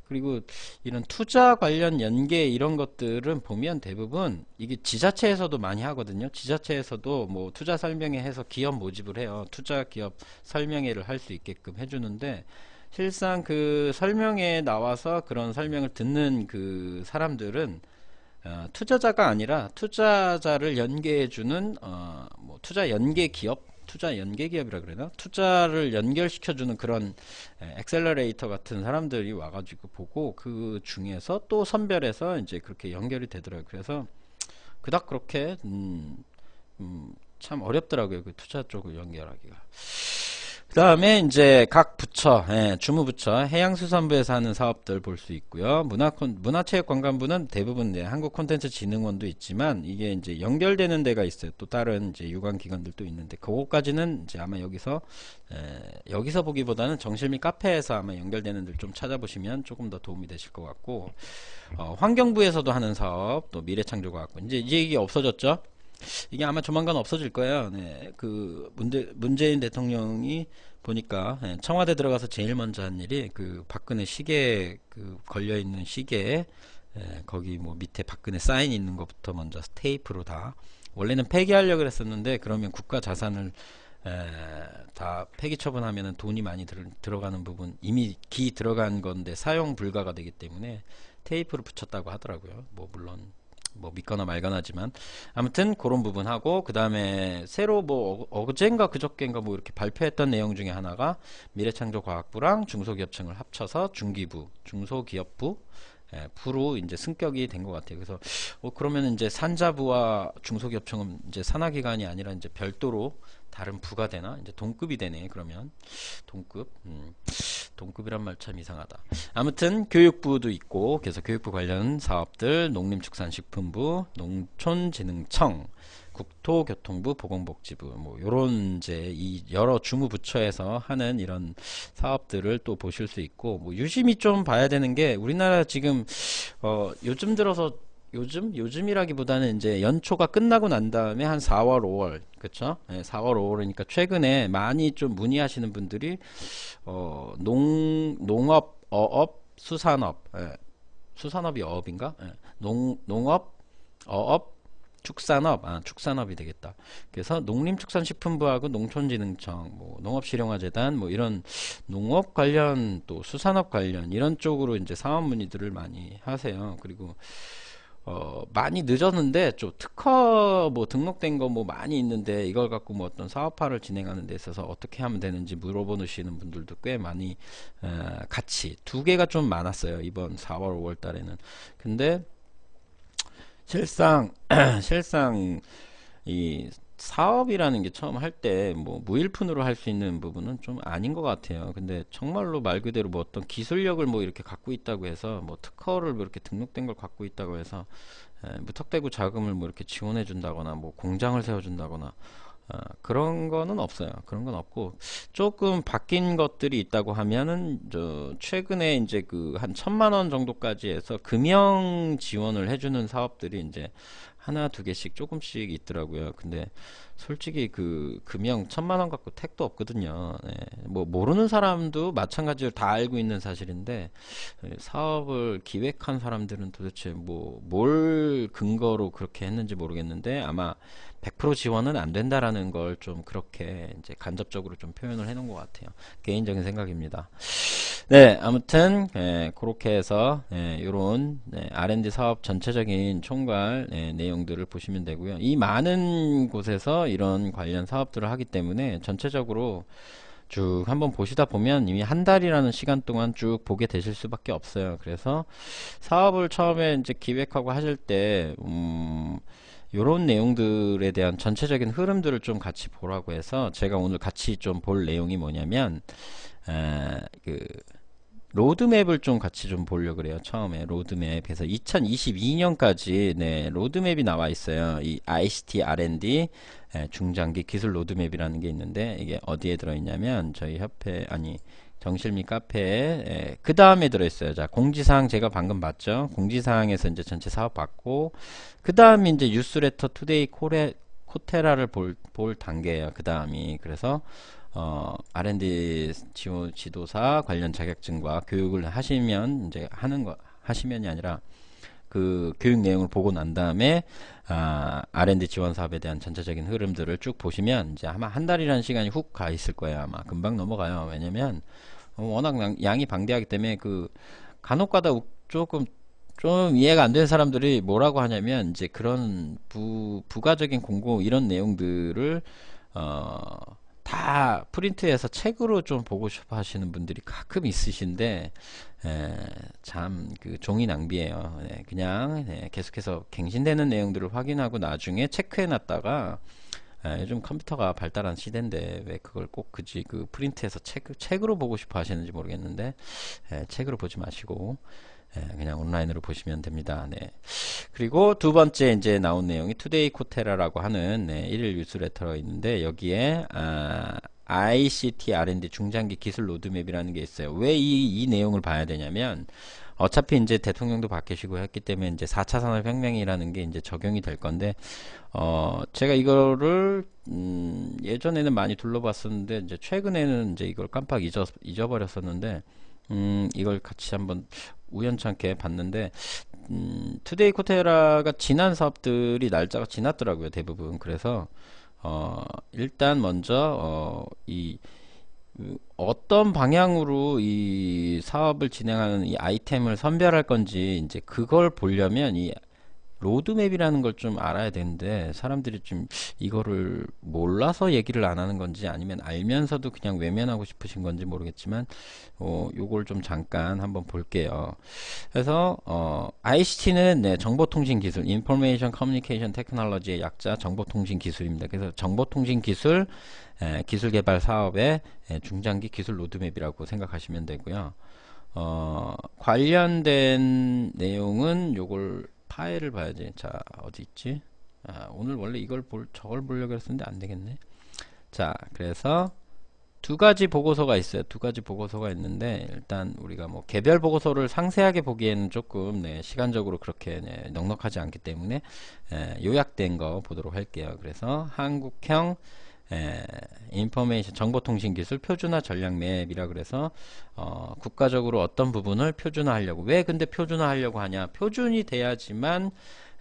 그리고 이런 투자 관련 연계 이런 것들은 보면 대부분 이게 지자체에서도 많이 하거든요. 지자체에서도 뭐 투자 설명회 해서 기업 모집을 해요. 투자 기업 설명회를 할 수 있게끔 해주는데 실상 그 설명회에 나와서 그런 설명을 듣는 그 사람들은 어, 투자자가 아니라 투자자를 연계해주는 어, 뭐 투자 연계 기업 투자 연계 기업이라 그래나 투자를 연결시켜주는 그런 엑셀러레이터 같은 사람들이 와가지고 보고 그 중에서 또 선별해서 이제 그렇게 연결이 되더라고요. 그래서 그닥 그렇게 음, 음, 참 어렵더라고요. 그 투자 쪽을 연결하기가. 그 다음에 이제 각 부처, 예, 주무부처, 해양수산부에서 하는 사업들 볼 수 있고요. 문화 문화체육관광부는 대부분 예, 한국콘텐츠진흥원도 있지만 이게 이제 연결되는 데가 있어요. 또 다른 이제 유관기관들도 있는데 그거까지는 이제 아마 여기서 예, 여기서 보기보다는 정실미 카페에서 아마 연결되는 데를 좀 찾아보시면 조금 더 도움이 되실 것 같고 어, 환경부에서도 하는 사업, 또 미래창조과학부 이제 이게 없어졌죠. 이게 아마 조만간 없어질 거예요. 네. 그문제 문재인 대통령이 보니까 예, 청와대 들어가서 제일 먼저 한 일이 그 박근혜 시계 그 걸려 있는 시계에 예, 거기 뭐 밑에 박근혜 사인 있는 것부터 먼저 테이프로 다 원래는 폐기하려고 그랬었는데 그러면 국가 자산을 에, 예, 다 폐기 처분하면은 돈이 많이 들, 어가는 부분 이미 기 들어간 건데 사용 불가가 되기 때문에 테이프를 붙였다고 하더라고요. 뭐 물론 뭐 믿거나 말거나지만 아무튼 그런 부분 하고 그 다음에 새로 뭐 어, 젠가 그저께인가 뭐 이렇게 발표했던 내용 중에 하나가 미래창조과학부랑 중소기업청을 합쳐서 중기부 중소기업부 예, 부로 이제 승격이 된 것 같아요. 그래서 어, 뭐 그러면 이제 산자부와 중소기업청은 이제 산하기관이 아니라 이제 별도로 다른 부가 되나? 이제 동급이 되네. 그러면 동급. 음, 동급이란 말 참 이상하다. 아무튼 교육부도 있고 그래서 교육부 관련 사업들 농림축산식품부, 농촌진흥청, 국토교통부, 보건복지부 뭐 요런 이제 이 여러 주무부처에서 하는 이런 사업들을 또 보실 수 있고 뭐 유심히 좀 봐야 되는 게 우리나라 지금 어 요즘 들어서 요즘 요즘이라기보다는 이제 연초가 끝나고 난 다음에 한 4월 5월 그쵸? 네, 예, 4월 5월이니까 최근에 많이 좀 문의하시는 분들이 어, 농 농업 어업 수산업 예. 수산업이 어업인가? 예. 농 농업 어업 축산업 아 축산업이 되겠다 그래서 농림축산식품부하고 농촌진흥청 뭐 농업실용화재단 뭐 이런 농업 관련 또 수산업 관련 이런 쪽으로 이제 사업 문의들을 많이 하세요 그리고 어, 많이 늦었는데 좀 특허 뭐 등록된 거 뭐 많이 있는데 이걸 갖고 뭐 어떤 사업화를 진행하는 데 있어서 어떻게 하면 되는지 물어보시는 분들도 꽤 많이 어, 같이 두 개가 좀 많았어요 이번 4월 5월 달에는 근데 실상 실상 이 사업이라는 게 처음 할 때 뭐 무일푼으로 할 수 있는 부분은 좀 아닌 것 같아요. 근데 정말로 말 그대로 뭐 어떤 기술력을 뭐 이렇게 갖고 있다고 해서 뭐 특허를 뭐 이렇게 등록된 걸 갖고 있다고 해서 무턱대고 자금을 뭐 이렇게 지원해 준다거나 뭐 공장을 세워 준다거나 아, 그런 거는 없어요. 그런 건 없고 조금 바뀐 것들이 있다고 하면은 저 최근에 이제 그 한 천만 원 정도까지 해서 금형 지원을 해주는 사업들이 이제 하나 두 개씩 조금씩 있더라고요. 근데 솔직히 그 금형 천만 원 갖고 택도 없거든요. 네. 뭐 모르는 사람도 마찬가지로 다 알고 있는 사실인데 예, 사업을 기획한 사람들은 도대체 뭐 뭘 근거로 그렇게 했는지 모르겠는데 아마 100% 지원은 안 된다라는 걸 좀 그렇게 이제 간접적으로 좀 표현을 해놓은 것 같아요. 개인적인 생각입니다. 네, 아무튼 예, 그렇게 해서 이런 예, 예, R&D 사업 전체적인 총괄 네, 내용들을 보시면 되고요. 이 많은 곳에서 이런 관련 사업들을 하기 때문에 전체적으로 쭉 한번 보시다 보면 이미 한 달이라는 시간 동안 쭉 보게 되실 수밖에 없어요. 그래서 사업을 처음에 이제 기획하고 하실 때, 음, 요런 내용들에 대한 전체적인 흐름들을 좀 같이 보라고 해서 제가 오늘 같이 좀 볼 내용이 뭐냐면, 에, 그, 로드맵을 좀 같이 좀 보려 고 그래요. 처음에 로드맵에서 2022년까지 네, 로드맵이 나와 있어요. 이 ICT R&D 예, 중장기 기술 로드맵이라는 게 있는데 이게 어디에 들어 있냐면 저희 협회 아니 정실미 카페에 예, 그 다음에 들어있어요. 자 공지사항 제가 방금 봤죠. 공지사항에서 이제 전체 사업 봤고 그 다음에 이제 뉴스레터 투데이 코레 코테라를 볼, 볼 단계예요. 그 다음이 그래서 어, R&D 지도사 원지 관련 자격증과 교육을 하시면 이제 하는 거 하시면이 아니라 그 교육 내용을 보고 난 다음에 아, R&D 지원 사업에 대한 전체적인 흐름들을 쭉 보시면 이제 아마 한 달이라는 시간이 훅 가 있을 거예요 아마 금방 넘어가요 왜냐면 어, 워낙 양이 방대하기 때문에 그 간혹가다 조금 좀 이해가 안 되는 사람들이 뭐라고 하냐면 이제 그런 부, 부가적인 공고 이런 내용들을 어다 프린트해서 책으로 좀 보고 싶어 하시는 분들이 가끔 있으신데 참그 종이 낭비예요 네, 그냥 네, 계속해서 갱신되는 내용들을 확인하고 나중에 체크해 놨다가 예, 요즘 컴퓨터가 발달한 시대인데 왜 그걸 꼭 굳이 그 프린트해서 책, 책으로 보고 싶어 하시는지 모르겠는데 에, 책으로 보지 마시고 예, 그냥 온라인으로 보시면 됩니다. 네. 그리고 두 번째 이제 나온 내용이 투데이 코테라라고 하는 네, 일일 뉴스레터가 있는데 여기에 아, ICT R&D 중장기 기술 로드맵이라는 게 있어요. 왜 이 이 내용을 봐야 되냐면 어차피 이제 대통령도 바뀌시고 했기 때문에 이제 4차 산업혁명이라는 게 이제 적용이 될 건데, 어, 제가 이거를, 음, 예전에는 많이 둘러봤었는데, 이제 최근에는 이제 이걸 깜빡 잊어, 잊어버렸었는데, 음, 이걸 같이 한번 우연찮게 봤는데 음, 투데이 코테라가 지난 사업들이 날짜가 지났더라고요 대부분 그래서 어, 일단 먼저 어, 이 어떤 방향으로 이 사업을 진행하는 이 아이템을 선별할 건지 이제 그걸 보려면 이 로드맵이라는 걸 좀 알아야 되는데 사람들이 좀 이거를 몰라서 얘기를 안 하는 건지 아니면 알면서도 그냥 외면하고 싶으신 건지 모르겠지만 어, 요걸 좀 잠깐 한번 볼게요. 그래서 어, ICT는 네, 정보통신기술 (Information Communication Technology)의 약자 정보통신기술입니다. 그래서 정보통신기술 에, 기술개발 사업의 에, 중장기 기술 로드맵이라고 생각하시면 되고요. 어, 관련된 내용은 요걸 하회를 봐야지. 자, 어디 있지? 아, 오늘 원래 이걸 볼, 저걸 보려고 했었는데 안 되겠네. 자, 그래서 두 가지 보고서가 있어요. 두 가지 보고서가 있는데 일단 우리가 뭐 개별 보고서를 상세하게 보기에는 조금 네, 시간적으로 그렇게 네, 넉넉하지 않기 때문에 예, 요약된 거 보도록 할게요. 그래서 한국형 에, 예, 인포메이션 정보통신기술 표준화 전략맵이라 그래서 어, 국가적으로 어떤 부분을 표준화하려고 왜 근데 표준화하려고 하냐 표준이 돼야지만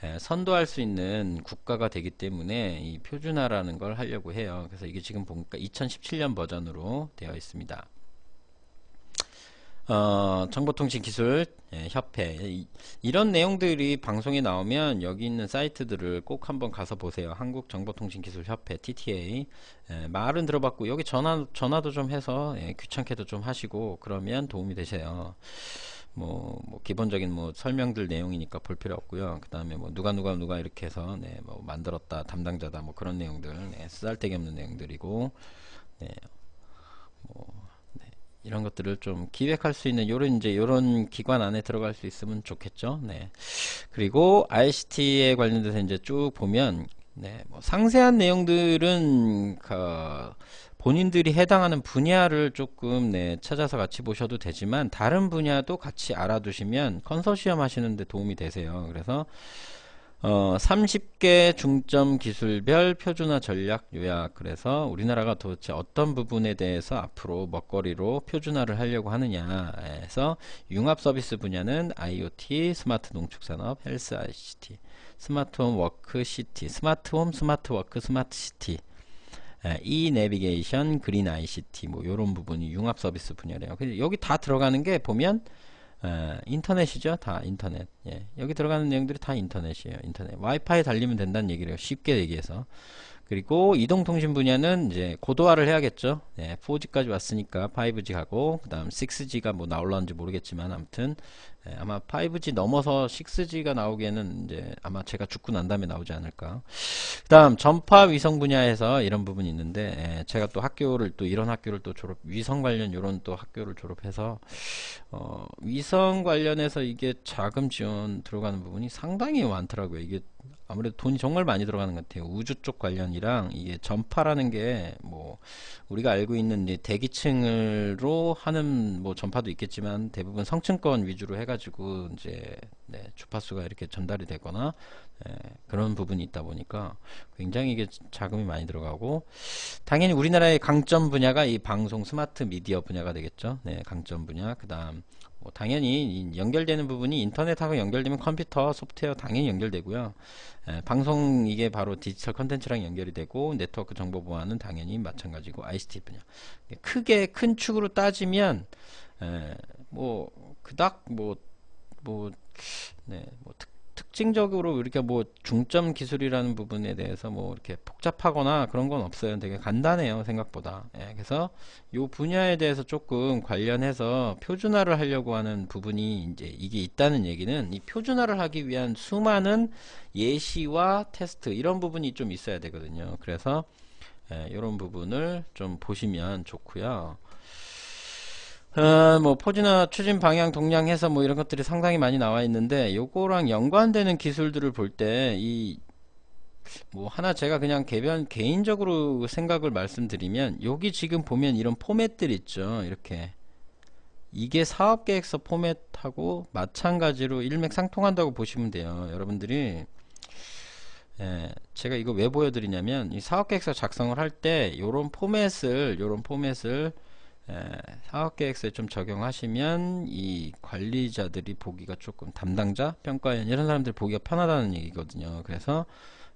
에, 예, 선도할 수 있는 국가가 되기 때문에 이 표준화라는 걸 하려고 해요. 그래서 이게 지금 보니까 그러니까 2017년 버전으로 되어 있습니다. 어, 정보통신기술 예, 협회 이, 런 내용들이 방송에 나오면 여기 있는 사이트들을 꼭 한번 가서 보세요 한국정보통신기술협회 TTA 예, 말은 들어봤고 여기 전화, 전화도 좀 해서 예, 귀찮게도 좀 하시고 그러면 도움이 되세요 뭐, 뭐, 기본적인 뭐 설명들 내용이니까 볼 필요 없고요. 그 다음에 뭐 누가 누가 누가 이렇게 해서 네, 뭐 만들었다 담당자다 뭐 그런 내용들 네, 쓰잘데기 없는 내용들이고 네, 이런 것들을 좀 기획할 수 있는 요런 이제 요런 기관 안에 들어갈 수 있으면 좋겠죠. 네. 그리고 ICT에 관련돼서 이제 쭉 보면 네, 뭐 상세한 내용들은 그 본인들이 해당하는 분야를 조금 네, 찾아서 같이 보셔도 되지만 다른 분야도 같이 알아두시면 컨소시엄 하시는데 도움이 되세요. 그래서 어, 30개 중점 기술별 표준화 전략 요약 그래서 우리나라가 도대체 어떤 부분에 대해서 앞으로 먹거리로 표준화를 하려고 하느냐 해서 융합 서비스 분야는 IoT, 스마트 농축산업, 헬스 ICT, 스마트홈 워크시티, 스마트홈, 스마트워크, 스마트시티 이 내비게이션, 그린 ICT 뭐 이런 부분이 융합 서비스 분야래요. 여기 다 들어가는 게 보면 에, 예, 인터넷이죠. 다 인터넷. 예. 여기 들어가는 내용들이 다 인터넷이에요. 인터넷. 와이파이 달리면 된다는 얘기를 쉽게 얘기해서. 그리고 이동통신 분야는 이제 고도화를 해야겠죠. 네, 4G까지 왔으니까 5G 가고 그 다음 6G가 뭐 나올라는지 모르겠지만 아무튼 네, 아마 5G 넘어서 6G가 나오기에는 이제 아마 제가 죽고 난 다음에 나오지 않을까. 그 다음 전파 위성 분야에서 이런 부분이 있는데 네, 제가 또 학교를 또 이런 학교를 또 졸업 위성 관련 이런 또 학교를 졸업해서 어, 위성 관련해서 이게 자금 지원 들어가는 부분이 상당히 많더라고요. 이게 아무래도 돈이 정말 많이 들어가는 것 같아요. 우주 쪽 관련이랑 이게 전파라는 게 뭐 우리가 알고 있는 이제 대기층으로 하는 뭐 전파도 있겠지만 대부분 성층권 위주로 해가지고 이제 네, 주파수가 이렇게 전달이 되거나 네, 그런 부분이 있다 보니까 굉장히 이게 자금이 많이 들어가고 당연히 우리나라의 강점 분야가 이 방송 스마트 미디어 분야가 되겠죠. 네, 강점 분야 그다음 뭐 당연히 연결되는 부분이 인터넷하고 연결되면 컴퓨터 소프트웨어 당연히 연결되고요. 에, 예, 방송 이게 바로 디지털 컨텐츠랑 연결이 되고 네트워크 정보 보안은 당연히 마찬가지고 ICT 분야. 크게 큰 축으로 따지면 에, 예, 뭐 그닥 뭐뭐 뭐, 네, 뭐 특, 특징적으로 이렇게 뭐 중점 기술이라는 부분에 대해서 뭐 이렇게 복잡하거나 그런 건 없어요. 되게 간단해요. 생각보다. 예, 그래서 요 분야에 대해서 조금 관련해서 표준화를 하려고 하는 부분이 이제 이게 있다는 얘기는 이 표준화를 하기 위한 수많은 예시와 테스트 이런 부분이 좀 있어야 되거든요. 그래서 이런 예, 부분을 좀 보시면 좋고요. 어, 뭐포진화 추진 방향 동향 해서 뭐 이런 것들이 상당히 많이 나와 있는데 요거랑 연관되는 기술들을 볼 때 이 뭐 하나 제가 그냥 개변 개인적으로 생각을 말씀드리면 여기 지금 보면 이런 포맷들 있죠 이렇게 이게 사업계획서 포맷하고 마찬가지로 일맥상통한다고 보시면 돼요 여러분들이 예, 제가 이거 왜 보여드리냐면 이 사업계획서 작성을 할 때요런 포맷을 요런 포맷을 사업계획서에 예, 좀 적용하시면 이 관리자들이 보기가 조금 담당자, 평가원 이런 사람들 보기가 편하다는 얘기거든요. 그래서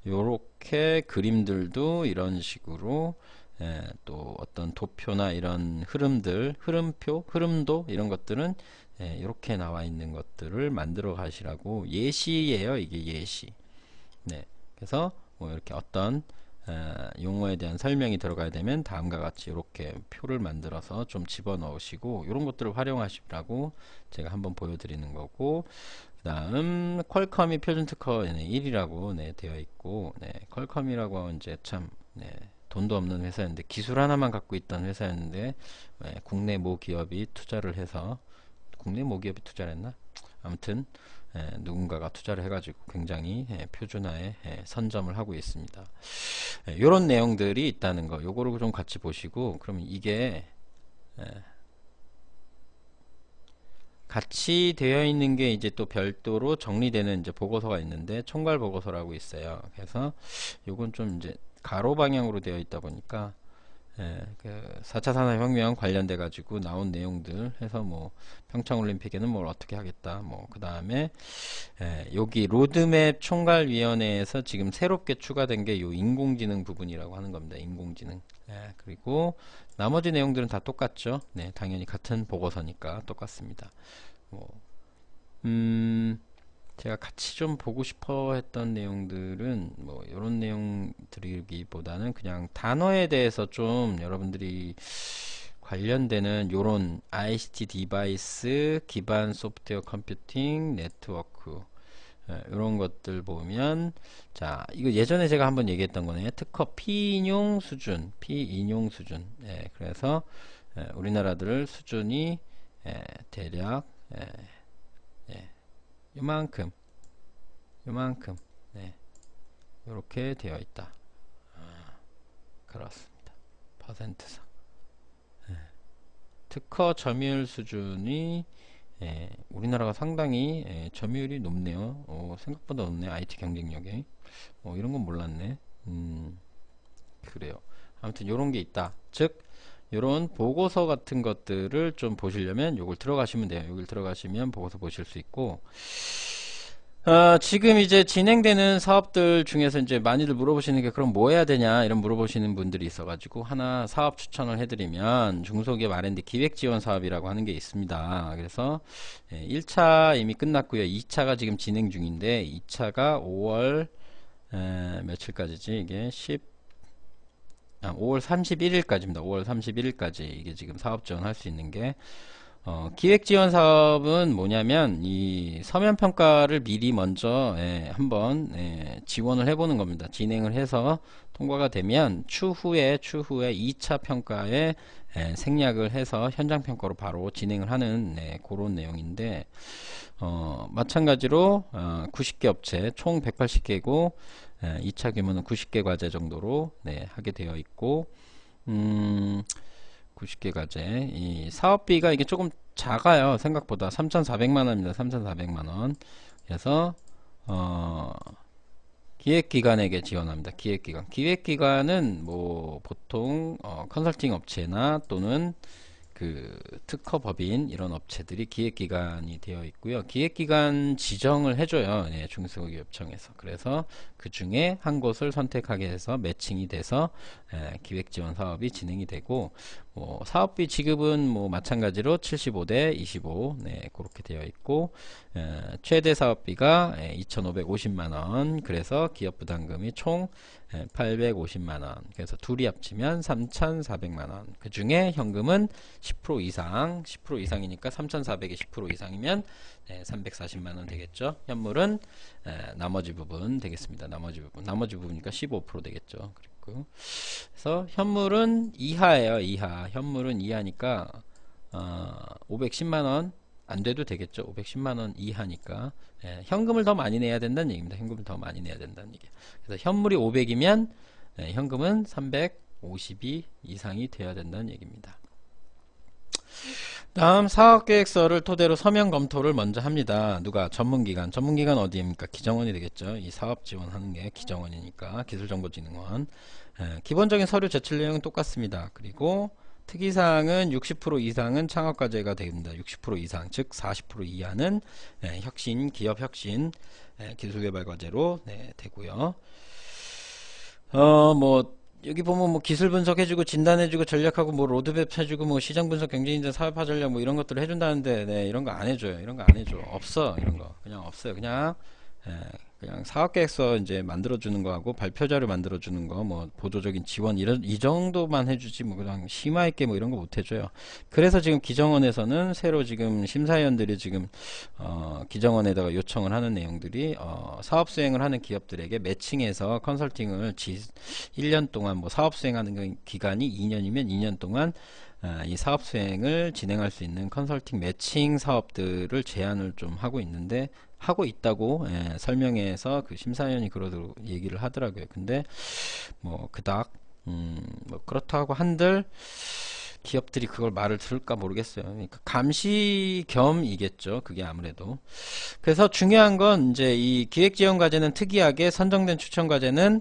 요렇게 그림들도 이런 식으로 예, 또 어떤 도표나 이런 흐름들, 흐름표, 흐름도 이런 것들은 예, 이렇게 나와 있는 것들을 만들어 가시라고 예시예요. 이게 예시. 네, 그래서 뭐 이렇게 어떤 용어에 대한 설명이 들어가야 되면 다음과 같이 이렇게 표를 만들어서 좀 집어넣으시고 이런 것들을 활용하시라고 제가 한번 보여드리는 거고 그 다음 퀄컴이 표준특허 네, 1이라고 네, 되어 있고 네, 퀄컴이라고 하 이제 참 네, 돈도 없는 회사였는데 기술 하나만 갖고 있던 회사였는데 네, 국내 모 기업이 투자를 해서 국내 모 기업이 투자를 했나? 아무튼 예, 누군가가 투자를 해가지고 굉장히 예, 표준화에 예, 선점을 하고 있습니다. 이런 내용들이 있다는 거, 요거를 좀 같이 보시고, 그러면 이게 같이 되어 있는 게 이제 또 별도로 정리되는 이제 보고서가 있는데 총괄 보고서라고 있어요. 그래서 요건 좀 이제 가로 방향으로 되어 있다 보니까 예, 그 4차 산업혁명 관련돼 가지고 나온 내용들 해서 뭐 평창올림픽에는 뭘 어떻게 하겠다 뭐 그 다음에 예, 여기 로드맵 총괄위원회에서 지금 새롭게 추가된 게 요 인공지능 부분이라고 하는 겁니다 인공지능 예, 그리고 나머지 내용들은 다 똑같죠 네 당연히 같은 보고서니까 똑같습니다 뭐, 음 제가 같이 좀 보고 싶어 했던 내용들은 뭐 이런 내용 들이기보다는 그냥 단어에 대해서 좀 여러분들이 관련되는 요런 ICT 디바이스 기반 소프트웨어 컴퓨팅 네트워크 이런 것들 보면 자 이거 예전에 제가 한번 얘기했던 거네요 특허 피인용 수준 피인용 수준 예, 그래서 예, 우리나라들 수준이 예, 대략 예, 요만큼 요만큼 네 요렇게 되어 있다 아, 그렇습니다 퍼센트상 네. 특허 점유율 수준이 예, 우리나라가 상당히 예, 점유율이 높네요 오, 어, 생각보다 높네 IT 경쟁력에 어, 이런 건 몰랐네 음, 그래요 아무튼 요런게 있다 즉 이런 보고서 같은 것들을 좀 보시려면 요걸 들어가시면 돼요. 여걸 들어가시면 보고서 보실 수 있고 어, 지금 이제 진행되는 사업들 중에서 이제 많이들 물어보시는 게 그럼 뭐 해야 되냐 이런 물어보시는 분들이 있어가지고 하나 사업 추천을 해드리면 중소기업 R&D 기획 지원 사업이라고 하는 게 있습니다. 그래서 1차 예, 이미 끝났고요. 2차가 지금 진행 중인데 2차가 5월 에, 며칠까지지 이게 10 아, 5월 31일까지입니다. 5월 31일까지 이게 지금 사업 지원할 수 있는 게 어, 기획 지원 사업은 뭐냐면 이 서면 평가를 미리 먼저 예, 한번 예, 지원을 해보는 겁니다. 진행을 해서 통과가 되면 추후에 추후에 2차 평가에 예, 생략을 해서 현장 평가로 바로 진행을 하는 예, 그런 내용인데 어, 마찬가지로 어, 아, 90개 업체 총 180개고 예, 이차 규모는 90개 과제 정도로 네, 하게 되어 있고 음, 90개 과제 이 사업비가 이게 조금 작아요 생각보다 3,400만원입니다 3,400만원 그래서 어, 기획기관에게 지원합니다 기획기관 기획기관은 뭐 보통 어, 컨설팅 업체나 또는 그 특허법인 이런 업체들이 기획기관이 되어 있고요. 기획기관 지정을 해줘요. 예, 중소기업청에서. 그래서 그 중에 한 곳을 선택하게 해서 매칭이 돼서 예, 기획지원 사업이 진행이 되고 어, 사업비 지급은 뭐 마찬가지로 75대 25 네, 그렇게 되어 있고 에, 최대 사업비가 에, 2,550만원 그래서 기업 부담금이 총 에, 850만원 그래서 둘이 합치면 3,400만원 그 중에 현금은 10% 이상 10% 이상이니까 3,400에 10% 이상이면 에, 340만원 되겠죠 현물은 에, 나머지 부분 되겠습니다 나머지 부분 나머지 부분이니까 15% 되겠죠 있고 그래서 현물은 이하예요 이하 현물은 이하니까 어, 510만원 안돼도 되겠죠 510만원 이하니까 예, 현금을 더 많이 내야 된다는 얘기입니다 현금을 더 많이 내야 된다는 얘기 그래서 현물이 500이면 예, 현금은 350이 이상이 돼야 된다는 얘기입니다 다음 사업계획서를 토대로 서면 검토를 먼저 합니다. 누가? 전문기관. 전문기관 어디입니까? 기정원이 되겠죠. 이 사업 지원하는 게 기정원이니까 기술정보진흥원. 예, 기본적인 서류 제출 내용은 똑같습니다. 그리고 특이사항은 60% 이상은 창업과제가 됩니다. 60% 이상, 즉 40% 이하는 예, 혁신, 기업 혁신, 예, 기술개발과제로 네, 되고요. 어, 뭐 여기 보면 뭐 기술 분석해주고 진단해주고 전략하고 뭐 로드맵 해주고 뭐 시장 분석 경쟁인자 사업화 전략 뭐 이런 것들을 해준다는데 네 이런 거 안 해줘요 이런 거 안 해줘 없어 이런 거 그냥 없어요 그냥 예. 그냥 사업계획서 이제 만들어주는 거하고 발표자료 만들어주는 거, 뭐 보조적인 지원 이런 이 정도만 해주지 뭐 그냥 심화 있게 뭐 이런 거 못 해줘요. 그래서 지금 기정원에서는 새로 지금 심사위원들이 지금 어, 기정원에다가 요청을 하는 내용들이 어, 사업 수행을 하는 기업들에게 매칭해서 컨설팅을 지 1년 동안 뭐 사업 수행하는 기간이 2년이면 2년 동안 아, 이 사업 수행을 진행할 수 있는 컨설팅 매칭 사업들을 제안을 좀 하고 있는데 하고 있다고 예, 설명해서그 심사위원이 그러도 얘기를 하더라고요. 근데 뭐 그닥 음, 뭐 그렇다고 한들 기업들이 그걸 말을 들을까 모르겠어요. 그러니까 감시 겸이겠죠. 그게 아무래도. 그래서 중요한 건 이제 이 기획지원 과제는 특이하게 선정된 추천 과제는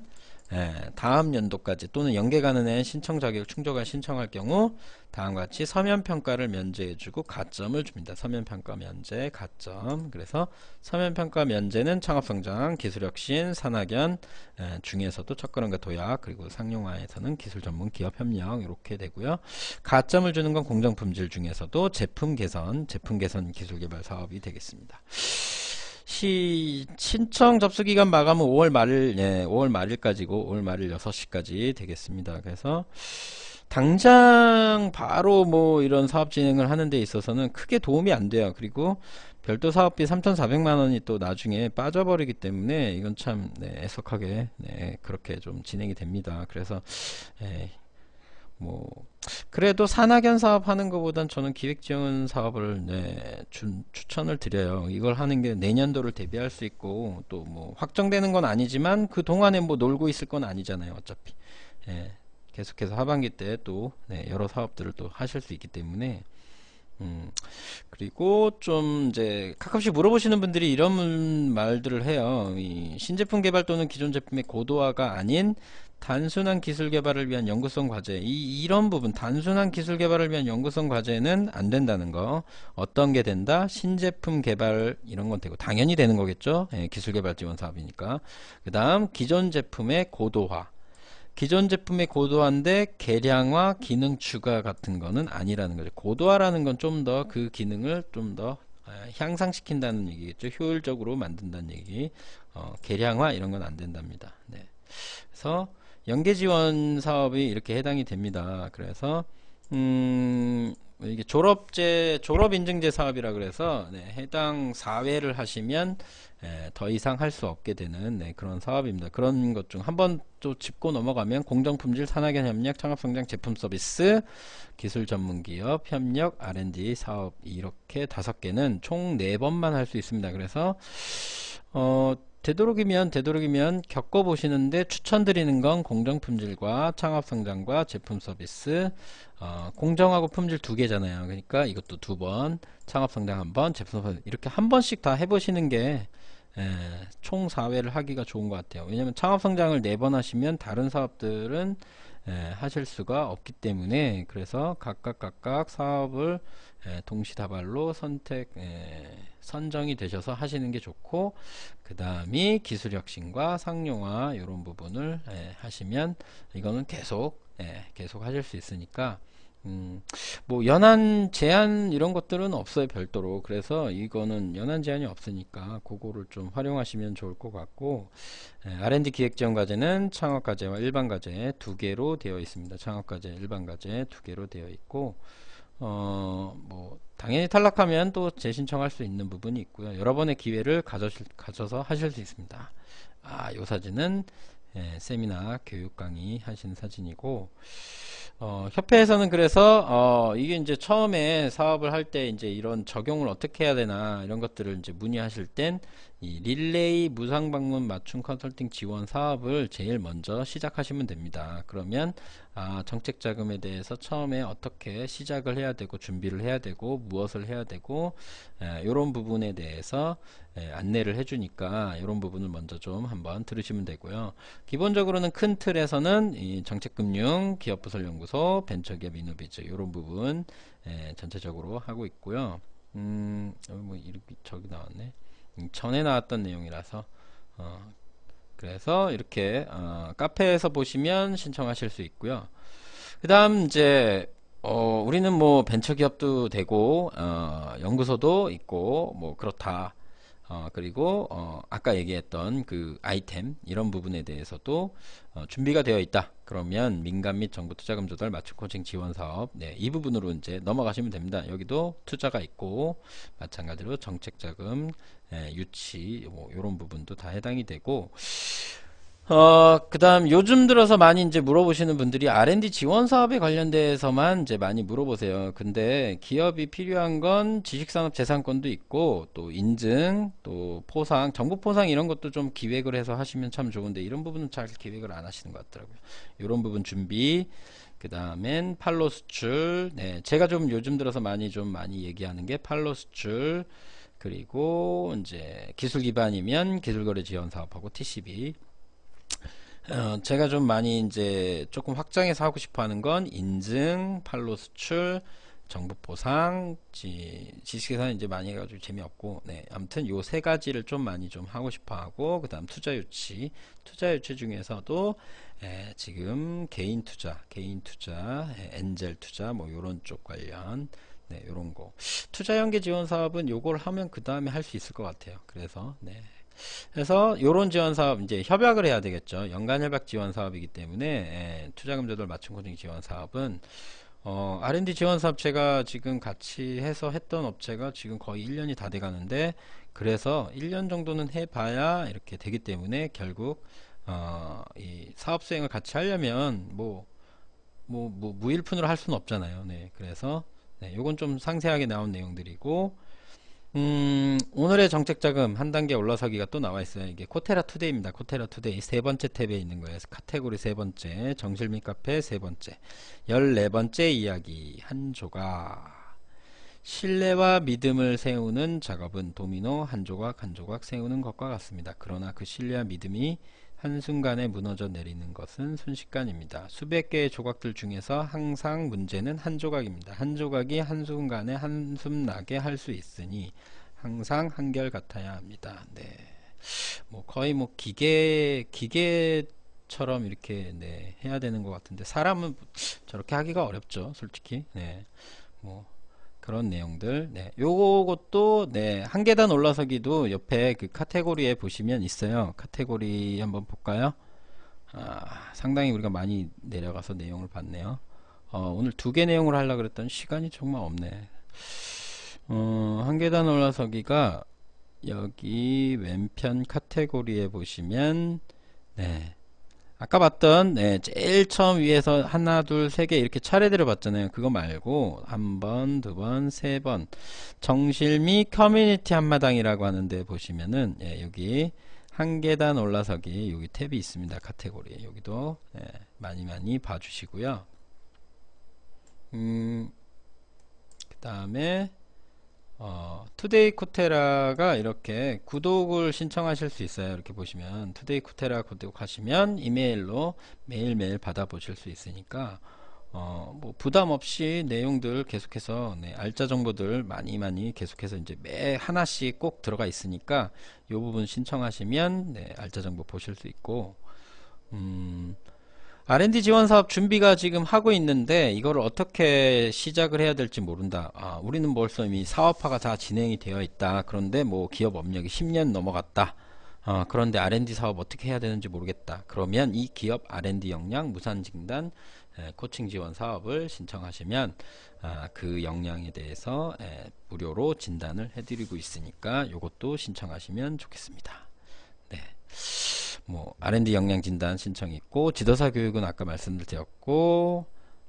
예, 다음 연도까지 또는 연계 가능한 신청 자격을 충족할 신청할 경우 다음과 같이 서면평가를 면제해주고 가점을 줍니다. 서면평가 면제, 가점. 그래서 서면평가 면제는 창업성장, 기술혁신, 산학연 에, 중에서도 첫걸음과 도약, 그리고 상용화에서는 기술전문기업협력 이렇게 되고요. 가점을 주는 건 공정품질 중에서도 제품 개선, 제품 개선 기술개발 사업이 되겠습니다. 시, 신청 접수 기간 마감은 5월 말일, 예, 5월 말일까지고 5월 말일 6시까지 되겠습니다. 그래서 당장 바로 뭐 이런 사업 진행을 하는 데 있어서는 크게 도움이 안 돼요. 그리고 별도 사업비 3,400만 원이 또 나중에 빠져버리기 때문에 이건 참 네, 애석하게 네, 그렇게 좀 진행이 됩니다. 그래서 에이, 예, 뭐 그래도 산학연 사업 하는 것보단 저는 기획지원 사업을 네, 주, 추천을 드려요. 이걸 하는 게 내년도를 대비할 수 있고 또 뭐 확정되는 건 아니지만 그 동안에 뭐 놀고 있을 건 아니잖아요. 어차피. 예. 계속해서 하반기 때 또 네, 여러 사업들을 또 하실 수 있기 때문에 음, 그리고 좀 이제 가끔씩 물어보시는 분들이 이런 말들을 해요. 이 신제품 개발 또는 기존 제품의 고도화가 아닌 단순한 기술 개발을 위한 연구성 과제. 이, 이런 부분, 단순한 기술 개발을 위한 연구성 과제는 안 된다는 거. 어떤 게 된다? 신제품 개발, 이런 건 되고, 당연히 되는 거겠죠? 예, 기술 개발 지원 사업이니까. 그 다음, 기존 제품의 고도화. 기존 제품의 고도화인데 개량화 기능 추가 같은 거는 아니라는 거죠 고도화라는 건 좀 더 그 기능을 좀더 아, 향상시킨다는 얘기겠죠 효율적으로 만든다는 얘기 어, 개량화 이런 건 안 된답니다 네. 그래서 연계 지원 사업이 이렇게 해당이 됩니다 그래서 음, 이게 졸업제 졸업인증제 사업이라 그래서 네, 해당 사회를 하시면 에, 더 이상 할 수 없게 되는 네, 그런 사업입니다. 그런 것 중 한 번 또 짚고 넘어가면 공정품질 산학연 협력 창업성장 제품 서비스 기술 전문기업 협력 R&D 사업 이렇게 다섯 개는 총 네 번만 할 수 있습니다. 그래서 어, 되도록이면 되도록이면 겪어보시는데 추천드리는 건 공정품질과 창업성장과 제품 서비스 어, 공정하고 품질 두 개잖아요 그러니까 이것도 두번 창업성장 한번 제품 서비스 이렇게 한 번씩 다 해보시는 게총 예, 4회를 하기가 좋은 것 같아요 왜냐면 창업성장을 네 번 하시면 다른 사업들은 에, 예, 하실 수가 없기 때문에 그래서 각각 각각 사업을 에, 예, 동시다발로 선택 에, 선정이 되셔서 하시는 게 좋고 그 다음이 기술혁신과 상용화 이런 부분을 예, 하시면 이거는 계속 예, 계속 하실 수 있으니까 음, 뭐 연한 제한 이런 것들은 없어요 별도로 그래서 이거는 연한 제한이 없으니까 그거를 좀 활용하시면 좋을 것 같고 예, R&D 기획지원 과제는 창업 과제와 일반 과제 두 개로 되어 있습니다 창업 과제 일반 과제 두 개로 되어 있고 어, 뭐 당연히 탈락하면 또 재신청할 수 있는 부분이 있고요. 여러 번의 기회를 가져실, 가져서 하실 수 있습니다. 아, 요 사진은 예, 세미나 교육 강의 하신 사진이고 어, 협회에서는 그래서 어, 이게 이제 처음에 사업을 할 때 이제 이런 적용을 어떻게 해야 되나 이런 것들을 이제 문의하실 땐이 릴레이 무상 방문 맞춤 컨설팅 지원 사업을 제일 먼저 시작하시면 됩니다. 그러면 아, 정책 자금에 대해서 처음에 어떻게 시작을 해야 되고 준비를 해야 되고 무엇을 해야 되고 이런 부분에 대해서 에, 안내를 해주니까 이런 부분을 먼저 좀 한번 들으시면 되고요. 기본적으로는 큰 틀에서는 이 정책금융, 기업부설연구소, 벤처기업 이노비즈 이런 부분 에, 전체적으로 하고 있고요. 음, 어, 뭐 이렇게 저기 나왔네. 전에 나왔던 내용이라서 어, 그래서 이렇게 어, 카페에서 보시면 신청하실 수 있고요 그 다음 이제 어, 우리는 뭐 벤처기업도 되고 어, 연구소도 있고 뭐 그렇다 어, 그리고 어, 아까 얘기했던 그 아이템 이런 부분에 대해서도 어, 준비가 되어 있다 그러면 민간 및 정부 투자금 조달 맞춤 코칭 지원 사업 네, 이 부분으로 이제 넘어가시면 됩니다 여기도 투자가 있고 마찬가지로 정책 자금 예, 유치 뭐 이런 부분도 다 해당이 되고 어, 그 다음 요즘 들어서 많이 이제 물어보시는 분들이 R&D 지원 사업에 관련돼서만 이제 많이 물어보세요. 근데 기업이 필요한 건 지식산업 재산권도 있고 또 인증, 또 포상, 정부 포상 이런 것도 좀 기획을 해서 하시면 참 좋은데 이런 부분은 잘 기획을 안 하시는 것 같더라고요. 이런 부분 준비. 그 다음엔 팔로 수출. 네. 제가 좀 요즘 들어서 많이 좀 많이 얘기하는 게 팔로 수출. 그리고 이제 기술 기반이면 기술거래 지원 사업하고 TCB 어, 제가 좀 많이 이제 조금 확장해서 하고 싶어 하는 건 인증, 팔로 수출, 정보 보상, 지, 지식계산 이제 많이 해가지고 재미없고, 네. 아무튼 요 세 가지를 좀 많이 좀 하고 싶어 하고, 그 다음 투자 유치. 투자 유치 중에서도, 에, 예, 지금 개인 투자, 개인 투자, 에, 예, 엔젤 투자, 뭐 요런 쪽 관련, 네, 요런 거. 투자 연계 지원 사업은 요걸 하면 그 다음에 할 수 있을 것 같아요. 그래서, 네. 그래서 요런 지원 사업 이제 협약을 해야 되겠죠. 연간 협약 지원 사업이기 때문에 예, 투자금 조달 맞춤 코딩 지원 사업은 어, R&D 지원 사업체가 지금 같이 해서 했던 업체가 지금 거의 1년이 다 돼가는데 그래서 1년 정도는 해봐야 이렇게 되기 때문에 결국 어, 이 사업 수행을 같이 하려면 뭐, 뭐, 뭐 무일푼으로 할 수는 없잖아요. 네, 그래서 네, 요건 좀 상세하게 나온 내용들이고 음, 오늘의 정책 자금 한 단계 올라서기가 또 나와 있어요. 이게 코테라 투데이입니다. 코테라 투데이 세 번째 탭에 있는 거예요. 카테고리 세 번째, 정실 및 카페 세 번째, 열네 번째 이야기 한 조각. 신뢰와 믿음을 세우는 작업은 도미노 한 조각 한 조각 세우는 것과 같습니다. 그러나 그 신뢰와 믿음이 한순간에 무너져 내리는 것은 순식간입니다. 수백 개의 조각들 중에서 항상 문제는 한 조각입니다. 한 조각이 한순간에 한숨 나게 할 수 있으니 항상 한결같아야 합니다. 네. 뭐 거의 뭐 기계 기계처럼 이렇게 네, 해야 되는 것 같은데 사람은 저렇게 하기가 어렵죠, 솔직히. 네. 뭐 그런 내용들 네 요것도 네한 계단 올라서기도 옆에 그 카테고리에 보시면 있어요 카테고리 한번 볼까요 아, 상당히 우리가 많이 내려가서 내용을 봤네요 어, 오늘 두 개 내용을 하려 그랬던 시간이 정말 없네 어, 한 계단 올라서기가 여기 왼편 카테고리에 보시면 네 아까 봤던 네, 제일 처음 위에서 하나 둘 세 개 이렇게 차례대로 봤잖아요 그거 말고 한번두번세 번 정실미 커뮤니티 한마당이라고 하는데 보시면은 예, 여기 한 계단 올라서기 여기 탭이 있습니다 카테고리 여기도 예, 많이 많이 봐주시고요 음, 그 다음에 어, 투데이 쿠테라가 이렇게 구독을 신청하실 수 있어요. 이렇게 보시면 투데이 쿠테라 구독하시면 이메일로 매일매일 받아보실 수 있으니까 어, 뭐 부담 없이 내용들 계속해서 네, 알짜 정보들 많이 많이 계속해서 이제 매 하나씩 꼭 들어가 있으니까 이 부분 신청하시면 네, 알짜 정보 보실 수 있고 음, R&D 지원 사업 준비가 지금 하고 있는데 이걸 어떻게 시작을 해야 될지 모른다. 아, 우리는 벌써 이미 사업화가 다 진행이 되어 있다. 그런데 뭐 기업 업력이 10년 넘어갔다. 아, 그런데 R&D 사업 어떻게 해야 되는지 모르겠다. 그러면 이 기업 R&D 역량 무산진단 코칭 지원 사업을 신청하시면 아, 그 역량에 대해서 에, 무료로 진단을 해드리고 있으니까 이것도 신청하시면 좋겠습니다. 네. 뭐 R&D 역량 진단 신청 있고 지도사 교육은 아까 말씀드렸고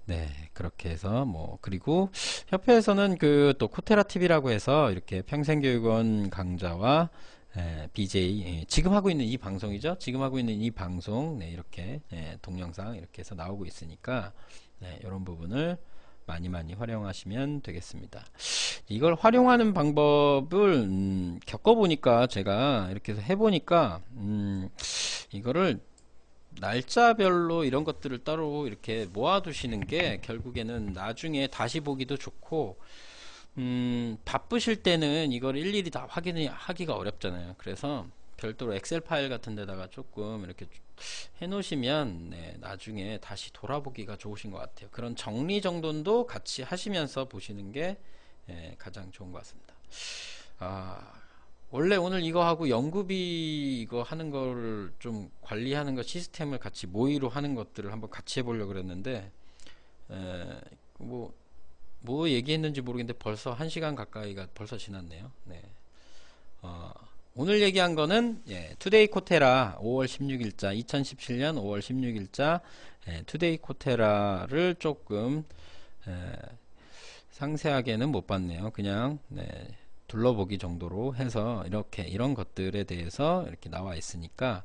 네 그렇게 해서 뭐 그리고 협회에서는 그 또 코테라 TV라고 해서 이렇게 평생교육원 강좌와 에, 예, BJ 예, 지금 하고 있는 이 방송이죠 지금 하고 있는 이 방송 네, 이렇게 에, 예, 동영상 이렇게 해서 나오고 있으니까 네, 이런 부분을 많이 많이 활용하시면 되겠습니다. 이걸 활용하는 방법을 음, 겪어보니까 제가 이렇게 해보니까 음, 이거를 날짜별로 이런 것들을 따로 이렇게 모아두시는 게 결국에는 나중에 다시 보기도 좋고 음, 바쁘실 때는 이걸 일일이 다 확인하기가 어렵잖아요. 그래서 별도로 엑셀 파일 같은 데다가 조금 이렇게 해놓으시면 네, 나중에 다시 돌아보기가 좋으신 것 같아요. 그런 정리 정돈도 같이 하시면서 보시는 게 네, 가장 좋은 것 같습니다. 아, 원래 오늘 이거 하고 연구비 이거 하는 거를 좀 관리하는 거 시스템을 같이 모의로 하는 것들을 한번 같이 해보려고 그랬는데 에, 뭐, 뭐 얘기했는지 모르겠는데 벌써 1시간 가까이가 벌써 지났네요. 네. 어, 오늘 얘기한 거는 예, 투데이 코테라 5월 16일자 2017년 5월 16일자 예, 투데이 코테라를 조금 예, 상세하게는 못 봤네요. 그냥 네, 둘러보기 정도로 해서 이렇게 이런 것들에 대해서 이렇게 나와 있으니까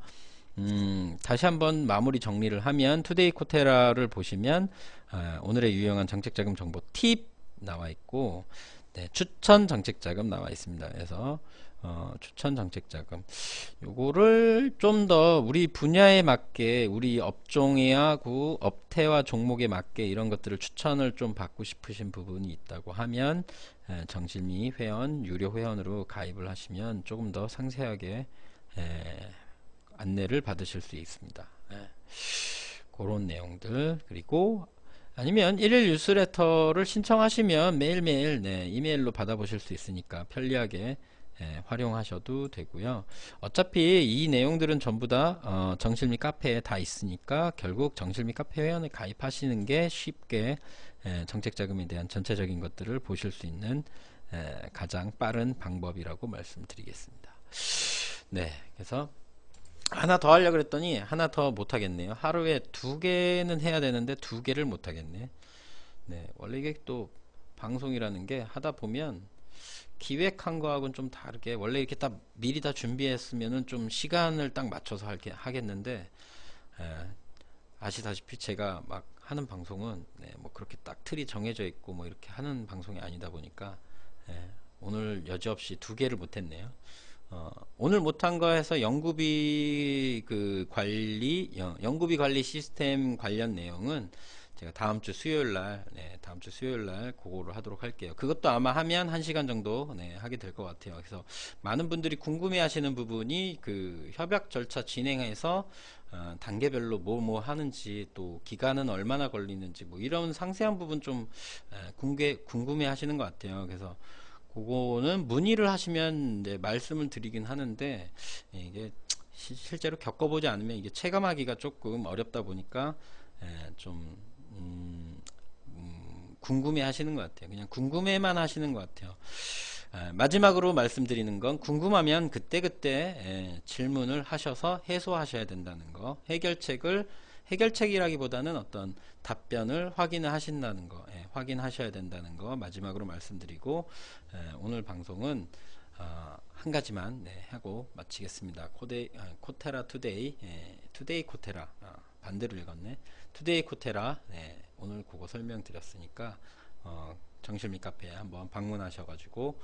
음, 다시 한번 마무리 정리를 하면 투데이 코테라를 보시면 아, 오늘의 유용한 정책자금 정보 팁 나와 있고 네, 추천 정책자금 나와 있습니다. 그래서 어, 추천 정책 자금 요거를 좀 더 우리 분야에 맞게 우리 업종이야구 업태와 종목에 맞게 이런 것들을 추천을 좀 받고 싶으신 부분이 있다고 하면 에, 예, 정실미 회원 유료 회원으로 가입을 하시면 조금 더 상세하게 에, 예, 안내를 받으실 수 있습니다 에, 예. 그런 내용들 그리고 아니면 일일 뉴스레터를 신청하시면 매일매일 네, 이메일로 받아보실 수 있으니까 편리하게 예, 활용하셔도 되고요. 어차피 이 내용들은 전부 다 어, 정실미 카페에 다 있으니까 결국 정실미 카페 회원에 가입하시는 게 쉽게 예, 정책자금에 대한 전체적인 것들을 보실 수 있는 예, 가장 빠른 방법이라고 말씀드리겠습니다. 네, 그래서 하나 더 하려고 그랬더니 하나 더 못하겠네요. 하루에 두 개는 해야 되는데 두 개를 못하겠네. 네, 원래 이게 또 방송이라는 게 하다 보면 기획한 거하고는 좀 다르게 원래 이렇게 딱 미리 다 준비했으면은 좀 시간을 딱 맞춰서 할게 하겠는데 예, 아시다시피 제가 막 하는 방송은 네, 뭐 그렇게 딱 틀이 정해져 있고 뭐 이렇게 하는 방송이 아니다 보니까 에, 예, 오늘 여지없이 두 개를 못했네요. 어, 오늘 못한 거해서 연구비 그 관리 연, 연구비 관리 시스템 관련 내용은 제가 다음 주 수요일 날, 네, 다음 주 수요일 날 그거를 하도록 할게요. 그것도 아마 하면 한 시간 정도 네, 하게 될 것 같아요. 그래서 많은 분들이 궁금해하시는 부분이 그 협약 절차 진행해서 어, 단계별로 뭐뭐 뭐 하는지 또 기간은 얼마나 걸리는지 뭐 이런 상세한 부분 좀 에, 궁금해, 궁금해하시는 것 같아요. 그래서 그거는 문의를 하시면 이제 말씀을 드리긴 하는데 예, 이게 시, 실제로 겪어보지 않으면 이게 체감하기가 조금 어렵다 보니까 에, 예, 좀 음, 음, 궁금해 하시는 것 같아요. 그냥 궁금해만 하시는 것 같아요. 아, 마지막으로 말씀드리는 건 궁금하면 그때그때 그때, 예, 질문을 하셔서 해소하셔야 된다는 거 해결책을 해결책이라기보다는 어떤 답변을 확인을 하신다는 거 예, 확인하셔야 된다는 거 마지막으로 말씀드리고 예, 오늘 방송은 어, 한 가지만 네, 하고 마치겠습니다. 코데, 아, 코테라 투데이 예, 투데이 코테라 아, 반대로 읽었네 투데이 코테라 네, 오늘 그거 설명드렸으니까 어, 정실미 카페에 한번 방문하셔가지고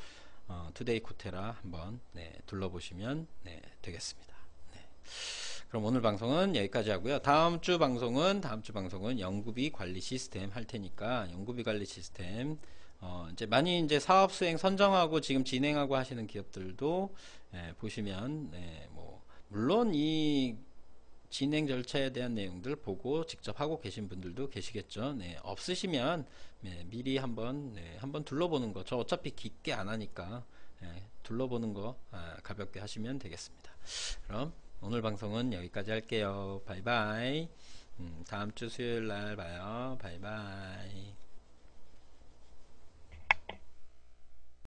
어, 투데이 코테라 한번 네, 둘러보시면 네, 되겠습니다. 네. 그럼 오늘 방송은 여기까지 하고요. 다음 주 방송은 다음 주 방송은 연구비 관리 시스템 할 테니까 연구비 관리 시스템 어, 이제 많이 이제 사업 수행 선정하고 지금 진행하고 하시는 기업들도 예, 보시면 예, 뭐 물론 이 진행 절차에 대한 내용들 보고 직접 하고 계신 분들도 계시겠죠. 네, 없으시면 네, 미리 한번 네, 한번 둘러보는 거. 저 어차피 깊게 안 하니까 네, 둘러보는 거 아, 가볍게 하시면 되겠습니다. 그럼 오늘 방송은 여기까지 할게요. 바이바이. 음, 다음 주 수요일 날 봐요. 바이바이.